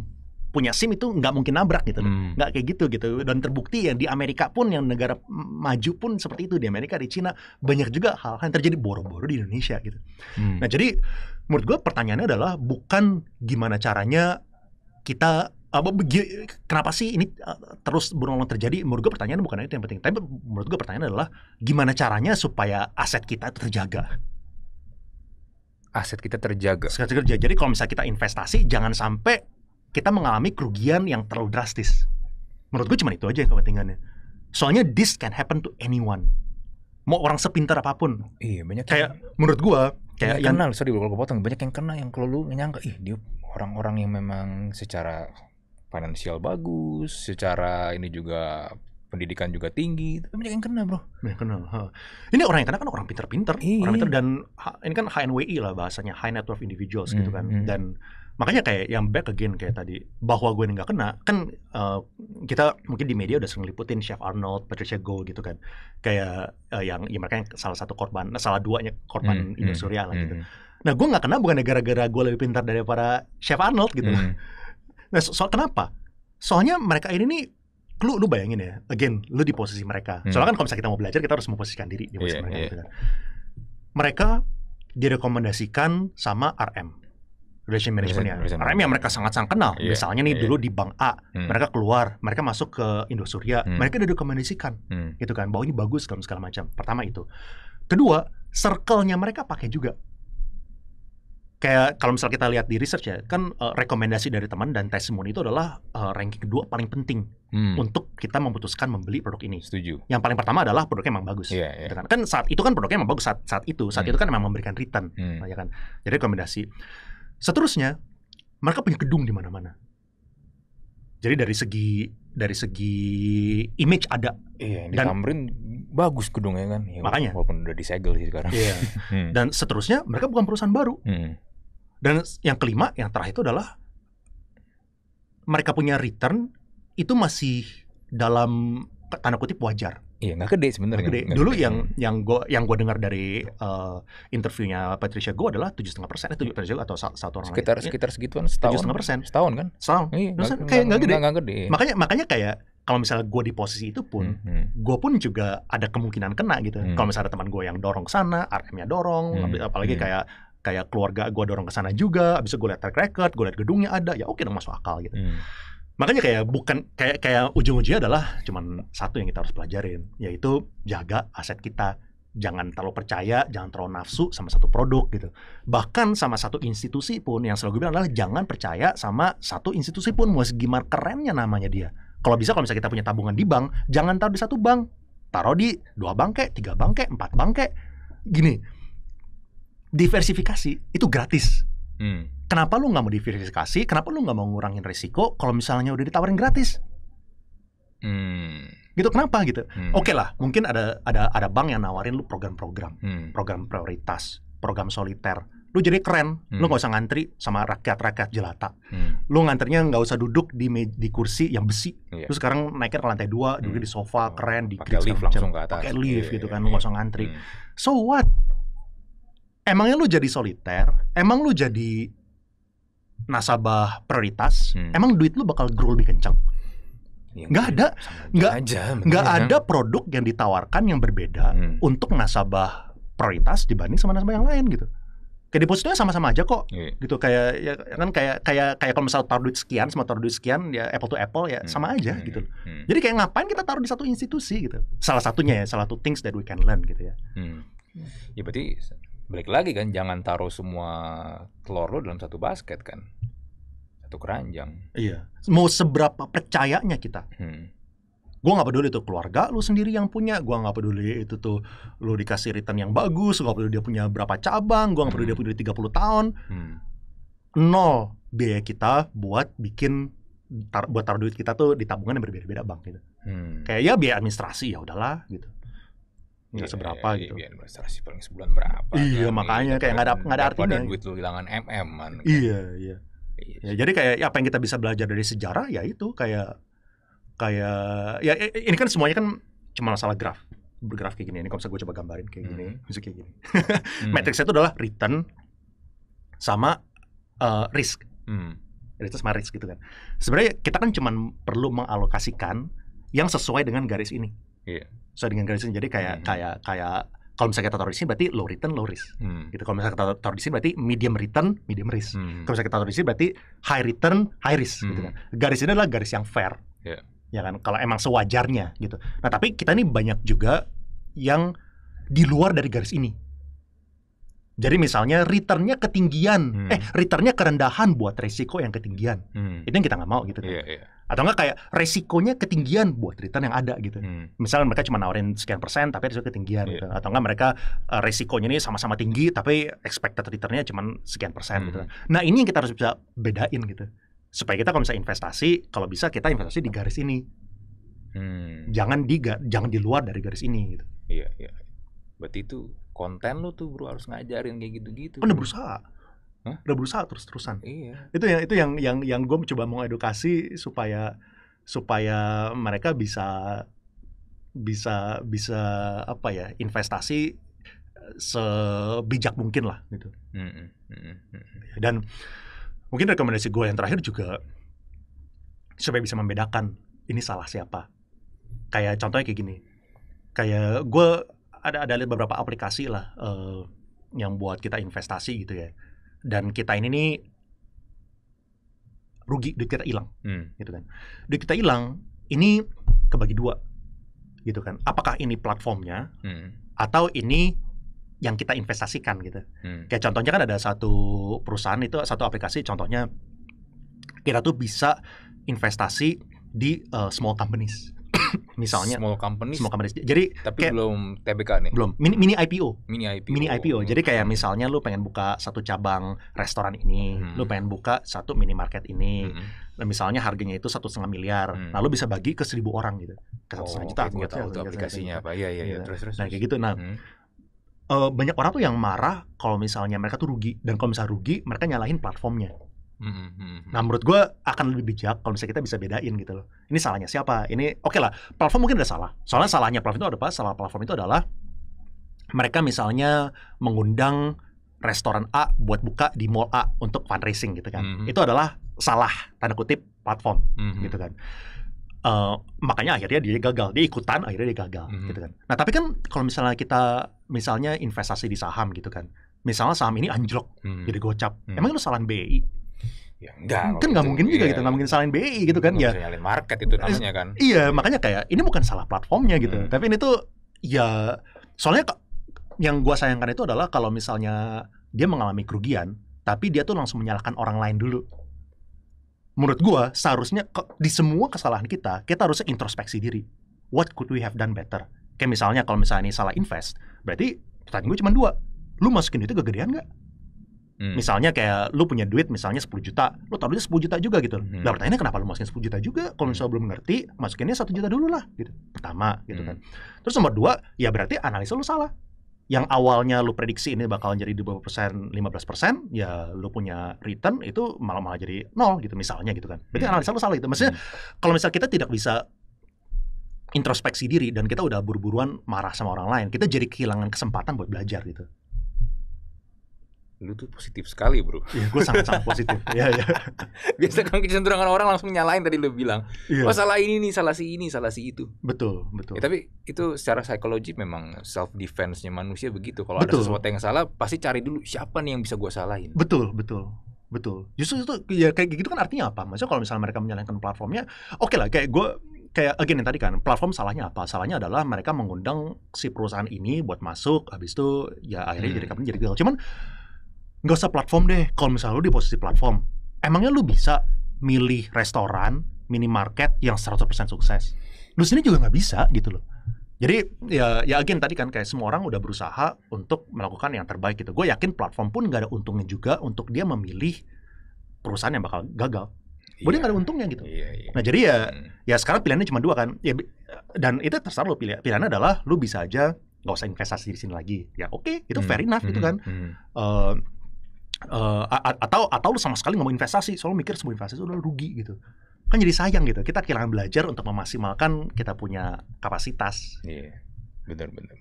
punya SIM itu nggak mungkin nabrak gitu, hmm. nggak kayak gitu gitu. Dan terbukti yang di Amerika pun yang negara maju pun seperti itu di Amerika di Cina banyak juga hal-hal yang terjadi boro-boro di Indonesia gitu. Hmm. Nah jadi menurut gue pertanyaannya adalah bukan gimana caranya kita apa ah, kenapa sih ini ah, terus berulang terjadi menurut gue pertanyaannya bukan itu yang penting tapi menurut gue pertanyaannya adalah gimana caranya supaya aset kita itu terjaga aset kita terjaga. Aset terjaga. Jadi kalau misalnya kita investasi jangan sampai kita mengalami kerugian yang terlalu drastis. Menurut gue cuma itu aja yang kepentingannya. Soalnya this can happen to anyone. Mau orang sepintar apapun. Iya, banyak kayak yang, menurut gue kayak yang, yang kenal, sorry kalau potong, banyak yang kena yang kalau lu nyangka ih dia orang-orang yang memang secara finansial bagus, secara ini juga pendidikan juga tinggi, tapi banyak yang kena bro. Banyak kena. Ha. Ini orang yang kena kan orang pinter-pinter, orang iya. pinter dan ini kan HNWI lah bahasanya high net worth individuals gitu hmm, gitu kan. Hmm. Dan makanya kayak yang back again kayak tadi bahwa gue nggak kena kan uh, kita mungkin di media udah sering liputin Chef Arnold, Patricia Go gitu kan kayak uh, yang ya mereka yang salah satu korban, nah, salah duanya korban hmm, Indosuria hmm, lah gitu. Hmm. Nah gue nggak kena bukan gara-gara gue lebih pintar dari para Chef Arnold gitu. Hmm. nah so, so kenapa? Soalnya mereka ini nih lu lu bayangin ya, again lu di posisi mereka. Hmm. Soalnya kan kalau misalnya kita mau belajar kita harus memposisikan diri di posisi yeah, mereka. Yeah. Gitu kan. Mereka direkomendasikan sama RM relation management ya. RM yang mereka sangat sangat kenal. Yeah. Misalnya nih yeah. dulu di Bank A, hmm. mereka keluar, mereka masuk ke Indosuria, hmm. mereka udah direkomendasikan, hmm. gitu kan, bahwa ini bagus kan segala macam. Pertama itu. Kedua, circle-nya mereka pakai juga. Kayak kalau misalnya kita lihat di research ya, kan uh, rekomendasi dari teman dan testimoni itu adalah uh, ranking kedua paling penting hmm. untuk kita memutuskan membeli produk ini. Setuju. Yang paling pertama adalah produknya emang bagus. Yeah, gitu yeah. kan? kan saat itu kan produknya emang bagus saat, saat itu, saat hmm. itu kan emang memberikan return, hmm. ya kan. Jadi rekomendasi. Seterusnya, mereka punya gedung di mana-mana. Jadi dari segi dari segi image ada. Iya, di dan, Tamrin bagus gedungnya kan. Ya, makanya. Walaupun udah disegel sih sekarang. Iya. hmm. Dan seterusnya mereka bukan perusahaan baru. Hmm. Dan yang kelima, yang terakhir itu adalah mereka punya return itu masih dalam tanda kutip wajar. Iya, nggak gede sebenarnya. Gede. gede. Dulu yang yang gue yang gue dengar dari uh, interviewnya Patricia gue adalah tujuh setengah persen, eh, tujuh atau satu orang sekitar lain. Iya. sekitar segituan setahun. Tujuh setengah persen setahun kan? Setahun. Iya, gak, kayak nggak gede. Gak, gede. Makanya makanya kayak kalau misalnya gue di posisi itu pun, mm -hmm. gue pun juga ada kemungkinan kena gitu. Mm. Kalau misalnya ada teman gue yang dorong ke sana, RM-nya dorong, mm. apalagi mm. kayak kayak keluarga gue dorong ke sana juga, abis itu gue lihat track record, gue lihat gedungnya ada, ya oke okay dong masuk akal gitu. Mm makanya kayak bukan kayak kayak ujung-ujungnya adalah cuman satu yang kita harus pelajarin yaitu jaga aset kita jangan terlalu percaya jangan terlalu nafsu sama satu produk gitu bahkan sama satu institusi pun yang selalu gue bilang adalah jangan percaya sama satu institusi pun mau gimana kerennya namanya dia kalau bisa kalau misalnya kita punya tabungan di bank jangan taruh di satu bank taruh di dua bank kek tiga bank kek empat bank kek gini diversifikasi itu gratis Hmm. Kenapa lu nggak mau diversifikasi? Kenapa lu nggak mau ngurangin risiko? Kalau misalnya udah ditawarin gratis, Hmm. Gitu kenapa gitu? Hmm. Oke okay lah, mungkin ada ada ada bank yang nawarin lu program-program, hmm. program prioritas, program soliter. Lu jadi keren, hmm. lu nggak usah ngantri sama rakyat-rakyat jelata. Hmm. Lu ngantrinya nggak usah duduk di di kursi yang besi. Yeah. Lu sekarang naiknya ke lantai dua, duduk hmm. di sofa, keren, di pakai lift langsung ke atas. Pakai lift yeah, gitu yeah, kan, yeah. lu iya. nggak usah ngantri. Hmm. So what? emangnya lu jadi soliter emang lu jadi nasabah prioritas hmm. emang duit lu bakal grow lebih kencang Ya, gak ada aja, gak ya. ada produk yang ditawarkan yang berbeda hmm. untuk nasabah prioritas dibanding sama nasabah yang lain gitu kayak depositnya sama-sama aja kok yeah. gitu kayak ya, kan kayak kayak kayak kalau misal taruh duit sekian sama taruh duit sekian ya apple to apple ya hmm. sama aja hmm. gitu hmm. jadi kayak ngapain kita taruh di satu institusi gitu salah satunya ya salah satu things that we can learn gitu ya hmm. ya berarti balik lagi kan jangan taruh semua telur lo dalam satu basket kan satu keranjang iya mau seberapa percayanya kita hmm. gue nggak peduli itu keluarga lu sendiri yang punya gue nggak peduli itu tuh lu dikasih return yang bagus gue peduli dia punya berapa cabang gue nggak peduli hmm. dia punya 30 tahun hmm. nol biaya kita buat bikin tar, buat taruh duit kita tuh di tabungan yang berbeda-beda bank gitu hmm. kayak ya biaya administrasi ya udahlah gitu nggak iya, seberapa ya, gitu. Biaya administrasi paling sebulan berapa? Iya kan? makanya gitu kayak nggak ada kan. nggak ada artinya. ada duit lu hilangan mm man. Kan? Iya iya. iya ya, jadi kayak ya apa yang kita bisa belajar dari sejarah ya itu kayak kayak ya ini kan semuanya kan cuma masalah graf graf kayak gini ini kalau misalnya gue coba gambarin kayak gini hmm. musik kayak gini hmm. matrix itu adalah return sama uh, risk hmm. return sama risk gitu kan sebenarnya kita kan cuma perlu mengalokasikan yang sesuai dengan garis ini yeah sesuai dengan garis ini jadi kayak hmm. kayak kayak kalau misalnya kita taruh di sini berarti low return low risk. Hmm. Gitu. Kalau misalnya kita taruh di sini berarti medium return medium risk. Hmm. Kalau misalnya kita taruh di sini berarti high return high risk. Gitu hmm. Gitu kan. Garis ini adalah garis yang fair. Yeah. Ya kan. Kalau emang sewajarnya gitu. Nah tapi kita ini banyak juga yang di luar dari garis ini jadi misalnya returnnya ketinggian, hmm. eh returnnya kerendahan buat resiko yang ketinggian. Hmm. Itu yang kita nggak mau gitu. Kan? Iya, yeah, Atau nggak kayak resikonya ketinggian buat return yang ada gitu. Hmm. Misalnya mereka cuma nawarin sekian persen tapi resiko ketinggian yeah. gitu. Atau nggak mereka uh, resikonya ini sama-sama tinggi tapi expected returnnya cuma sekian persen gitu. hmm. gitu. Nah ini yang kita harus bisa bedain gitu. Supaya kita kalau misalnya investasi, kalau bisa kita investasi di garis ini. Hmm. Jangan di jangan di luar dari garis ini gitu. Iya, yeah, iya. Yeah. Berarti itu konten lu tuh bro harus ngajarin kayak gitu-gitu. Oh, udah berusaha. Hah? Udah berusaha terus-terusan. Iya. Itu yang itu yang yang yang gue coba mau edukasi supaya supaya mereka bisa bisa bisa apa ya investasi eh, sebijak mungkin lah gitu. Hmm, hmm, hmm, iya, dan mungkin rekomendasi gue yang terakhir juga supaya bisa membedakan ini salah siapa. Kayak contohnya kayak gini. Kayak gue ada ada beberapa aplikasi lah uh, yang buat kita investasi gitu ya. Dan kita ini nih rugi duit kita hilang, hmm. gitu kan. Duit kita hilang ini kebagi dua, gitu kan. Apakah ini platformnya hmm. atau ini yang kita investasikan gitu. Hmm. Kayak contohnya kan ada satu perusahaan itu satu aplikasi contohnya kita tuh bisa investasi di uh, small companies misalnya small company small company jadi tapi kayak, belum TBK nih belum mini mini IPO mini IPO mini IPO hmm. jadi kayak misalnya lu pengen buka satu cabang restoran ini hmm. lu pengen buka satu minimarket ini hmm. misalnya harganya itu satu setengah miliar hmm. nah lu bisa bagi ke seribu orang gitu ke satu setengah oh, juta aku tahu gitu. aplikasinya apa iya iya ya, terus terus nah kayak gitu nah hmm uh, banyak orang tuh yang marah kalau misalnya mereka tuh rugi dan kalau misalnya rugi mereka nyalahin platformnya Hmm, hmm, hmm, hmm Nah menurut gue akan lebih bijak kalau misalnya kita bisa bedain gitu loh. Ini salahnya siapa? Ini oke okay lah, platform mungkin ada salah. Soalnya salahnya platform itu ada apa? Salah platform itu adalah mereka misalnya mengundang restoran A buat buka di mall A untuk fundraising gitu kan. Mm-hmm. Itu adalah salah tanda kutip platform mm-hmm. gitu kan. Uh, makanya akhirnya dia gagal, dia ikutan akhirnya dia gagal mm-hmm. gitu kan. Nah tapi kan kalau misalnya kita misalnya investasi di saham gitu kan, misalnya saham ini anjlok hmm jadi gocap, hmm emang itu salah BI? Ya enggak. Kan nggak gitu. mungkin juga iya. gitu, nggak iya. mungkin salahin BI gitu kan ya. Nyalain market itu namanya kan. Iya, makanya kayak ini bukan salah platformnya gitu. Hmm. Tapi ini tuh ya soalnya yang gua sayangkan itu adalah kalau misalnya dia mengalami kerugian, tapi dia tuh langsung menyalahkan orang lain dulu. Menurut gua seharusnya di semua kesalahan kita, kita harus introspeksi diri. What could we have done better? Kayak misalnya kalau misalnya ini salah invest, berarti pertanyaan gue cuma dua. Lu masukin itu kegedean gak? Hmm. Misalnya kayak lu punya duit misalnya 10 juta, lu taruhnya 10 juta juga gitu. Hmm. pertanyaannya kenapa lu masukin 10 juta juga? Kalau hmm. misalnya belum ngerti, masukinnya satu juta dulu lah gitu. Pertama gitu kan. hmm. kan. Terus nomor dua, ya berarti analisa lu salah. Yang awalnya lu prediksi ini bakal jadi 20 persen, 15 persen, ya lu punya return itu malah malah jadi nol gitu misalnya gitu kan. Berarti hmm. analisa lu salah itu. Maksudnya hmm. kalau misalnya kita tidak bisa introspeksi diri dan kita udah buru-buruan marah sama orang lain, kita jadi kehilangan kesempatan buat belajar gitu lu tuh positif sekali bro. Iya, gue sangat-sangat positif. Iya, iya. Biasa kan kecenderungan orang langsung nyalain tadi lu bilang. Iya. Oh salah ini nih, salah si ini, salah si itu. Betul, betul. Ya, tapi itu secara psikologi memang self defense-nya manusia begitu. Kalau ada sesuatu yang salah, pasti cari dulu siapa nih yang bisa gue salahin. Betul, betul. Betul. Justru itu ya kayak gitu kan artinya apa? Maksudnya kalau misalnya mereka menyalahkan platformnya, oke okay lah kayak gue kayak again yang tadi kan platform salahnya apa salahnya adalah mereka mengundang si perusahaan ini buat masuk habis itu ya akhirnya hmm. jadi kapan jadi gagal cuman nggak usah platform deh kalau misalnya lu di posisi platform emangnya lu bisa milih restoran minimarket yang 100% sukses lu sini juga nggak bisa gitu loh jadi ya ya again tadi kan kayak semua orang udah berusaha untuk melakukan yang terbaik gitu gue yakin platform pun nggak ada untungnya juga untuk dia memilih perusahaan yang bakal gagal Boleh yeah. gak ada iya. untungnya gitu. Yeah, yeah. Nah jadi ya, hmm. ya sekarang pilihannya cuma dua kan. Ya, dan itu terserah lo pilih. Pilihannya adalah lo bisa aja nggak usah investasi di sini lagi. Ya oke, okay, itu hmm. fair enough gitu hmm. gitu kan. Hmm. Eh, uh, atau atau lu sama sekali nggak mau investasi soalnya mikir semua investasi udah rugi gitu kan jadi sayang gitu kita kehilangan belajar untuk memaksimalkan kita punya kapasitas iya yeah. benar benar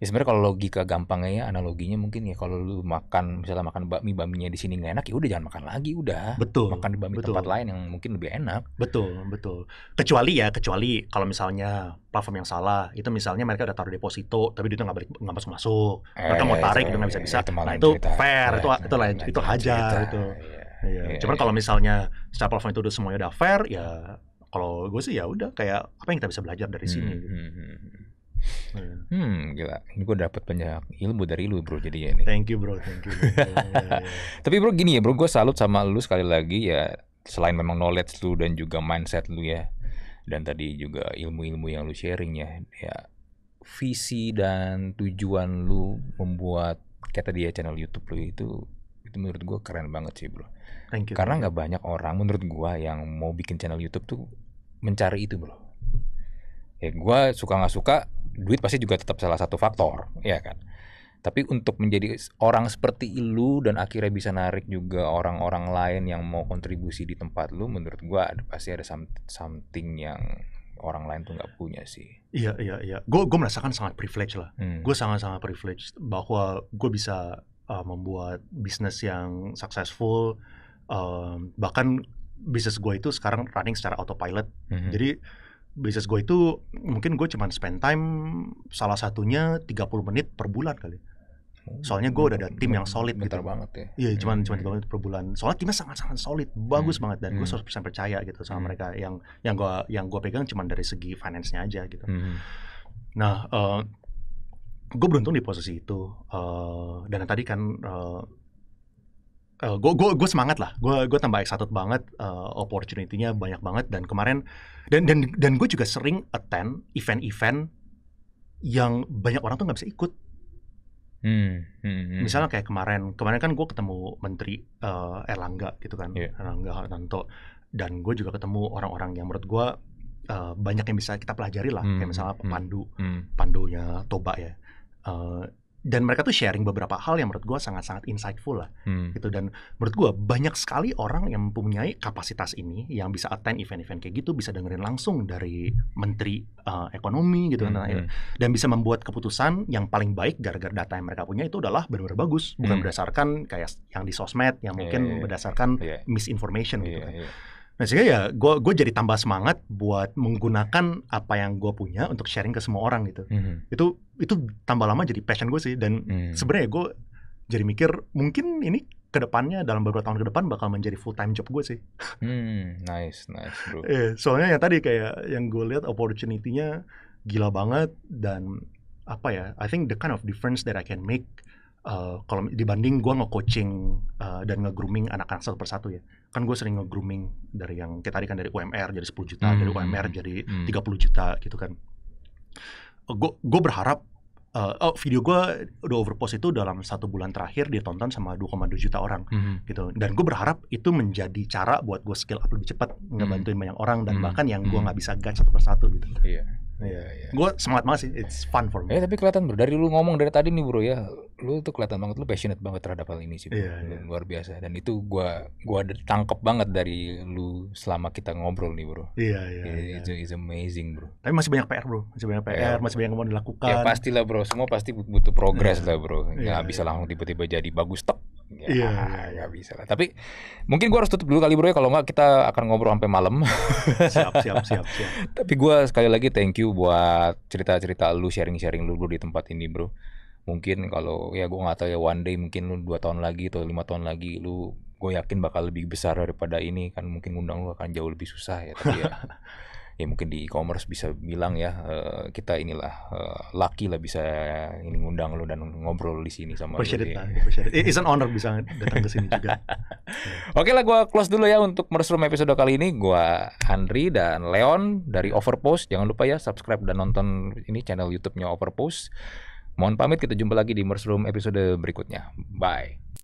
ya sebenarnya kalau logika gampangnya ya analoginya mungkin ya kalau lu makan misalnya makan bakmi bakminya di sini nggak enak ya udah jangan makan lagi udah betul makan di bakmi betul. tempat lain yang mungkin lebih enak betul betul kecuali ya kecuali kalau misalnya platform yang salah itu misalnya mereka udah taruh deposito tapi dia nggak balik nggak masuk masuk eh, mau eh, tarik eh, eh, itu nggak bisa bisa nah itu cerita. fair itu iya, itu lain iya, itu hajar itu ya, iya, iya. Cuman kalau misalnya secara platform itu udah semuanya udah fair, ya kalau gue sih ya udah kayak apa yang kita bisa belajar dari hmm, sini. Hmm, gitu. hmm, hmm. hmm. Iya. Hmm, gila. Ini gue dapat banyak ilmu dari lu bro ya ini. Thank you bro, thank you. Bro. Tapi bro gini ya bro, gue salut sama lu sekali lagi ya. Selain memang knowledge lu dan juga mindset lu ya. Dan tadi juga ilmu-ilmu yang lu sharing ya. ya visi dan tujuan lu membuat kata dia ya, channel YouTube lu itu itu menurut gue keren banget sih bro. Thank you. Karena nggak banyak orang menurut gue yang mau bikin channel YouTube tuh mencari itu bro. Ya gue suka nggak suka duit pasti juga tetap salah satu faktor, ya kan. Tapi untuk menjadi orang seperti lu dan akhirnya bisa narik juga orang-orang lain yang mau kontribusi di tempat lu, menurut gua ada, pasti ada something yang orang lain tuh nggak punya sih. Iya iya iya. Gue gue merasakan sangat privilege lah. Hmm. Gue sangat sangat privilege bahwa gue bisa uh, membuat bisnis yang successful. Uh, bahkan bisnis gue itu sekarang running secara autopilot. -hmm. Jadi bisnis gue itu mungkin gue cuman spend time salah satunya 30 menit per bulan kali. Oh, Soalnya gue udah ada tim yang solid Bentar gitu. banget ya. Iya, cuman hmm. cuman 30 iya, iya. menit per bulan. Soalnya timnya sangat-sangat solid, bagus hmm. banget dan gue hmm. 100% percaya gitu sama hmm. mereka yang yang gue yang gue pegang cuman dari segi finance-nya aja gitu. Hmm. hmm. Nah, uh, eh, gue beruntung di posisi itu uh, dan tadi kan eh, uh, eh, gue gue semangat lah gue gue tambah excited banget uh, eh, opportunity banyak banget dan kemarin dan dan dan gue juga sering attend event-event yang banyak orang tuh nggak bisa ikut Hmm, hmm, hmm. Misalnya kayak kemarin, kemarin kan gue ketemu Menteri uh, Erlangga gitu kan, yeah. Erlangga Hartanto, dan gue juga ketemu orang-orang yang menurut gue uh, banyak yang bisa kita pelajari lah, hmm, kayak misalnya hmm, Pandu, hmm. Pandunya Toba ya, uh, dan mereka tuh sharing beberapa hal yang menurut gue sangat-sangat insightful lah hmm. gitu dan menurut gue banyak sekali orang yang mempunyai kapasitas ini yang bisa attend event-event kayak gitu bisa dengerin langsung dari menteri uh, ekonomi gitu hmm. dan, hmm. dan bisa membuat keputusan yang paling baik gara-gara data yang mereka punya itu adalah benar-benar bagus bukan hmm. berdasarkan kayak yang di sosmed yang mungkin yeah, yeah, yeah. berdasarkan yeah. misinformation yeah, gitu iya, kan yeah. Nah sehingga ya gue gue jadi tambah semangat buat menggunakan apa yang gue punya untuk sharing ke semua orang gitu. Mm -hmm. Itu itu tambah lama jadi passion gue sih dan mm. sebenarnya gue jadi mikir mungkin ini kedepannya dalam beberapa tahun ke depan bakal menjadi full time job gue sih. Hmm, nice, nice bro. Eh, soalnya yang tadi kayak yang gue lihat opportunity-nya gila banget dan apa ya, I think the kind of difference that I can make uh, kalau dibanding gue nge-coaching uh, dan nge-grooming anak-anak satu persatu ya kan gue sering nge-grooming dari yang kita tadi kan dari UMR jadi 10 juta, hmm. dari hmm, UMR hmm. jadi hmm. 30 juta gitu kan. Eh, gue berharap uh, oh, video gue udah overpost itu dalam satu bulan terakhir ditonton sama 2,2 juta orang hmm, hmm. gitu dan gue berharap itu menjadi cara buat gue skill up lebih cepat mm-hmm. ngebantuin banyak orang dan hmm bahkan yang gue nggak bisa guide satu persatu gitu iya yeah. Iya, yeah, yeah. Gue semangat banget sih, it's fun for me. Eh, tapi kelihatan bro, dari lu ngomong dari tadi nih bro ya, lu tuh kelihatan banget lu passionate banget terhadap hal ini sih yeah, yeah. luar biasa dan itu gua gua tangkep banget dari lu selama kita ngobrol nih bro iya iya it's, iya. it's amazing bro tapi masih banyak PR bro masih banyak PR yeah. masih banyak yang mau dilakukan ya lah bro semua pasti butuh progress yeah. lah bro nggak yeah, bisa yeah. langsung tiba-tiba jadi bagus top. Ya, iya, iya nggak iya. bisa lah. Tapi mungkin gua harus tutup dulu kali bro ya kalau nggak kita akan ngobrol sampai malam. siap, siap, siap, siap. Tapi gua sekali lagi thank you buat cerita-cerita lu, sharing-sharing lu, lu di tempat ini, bro mungkin kalau ya gue nggak tahu ya one day mungkin lu dua tahun lagi atau lima tahun lagi lu gue yakin bakal lebih besar daripada ini kan mungkin undang lu akan jauh lebih susah ya tapi ya ya mungkin di e-commerce bisa bilang ya eh, kita inilah uh, laki lah bisa ini ngundang lu dan ngobrol di sini sama lu. Ya. it. It's an honor bisa datang ke sini juga. yeah. Oke okay lah gua close dulu ya untuk merestrum episode kali ini. Gua Henry dan Leon dari Overpost. Jangan lupa ya subscribe dan nonton ini channel YouTube-nya Overpost. Mohon pamit, kita jumpa lagi di Immerse episode berikutnya. Bye.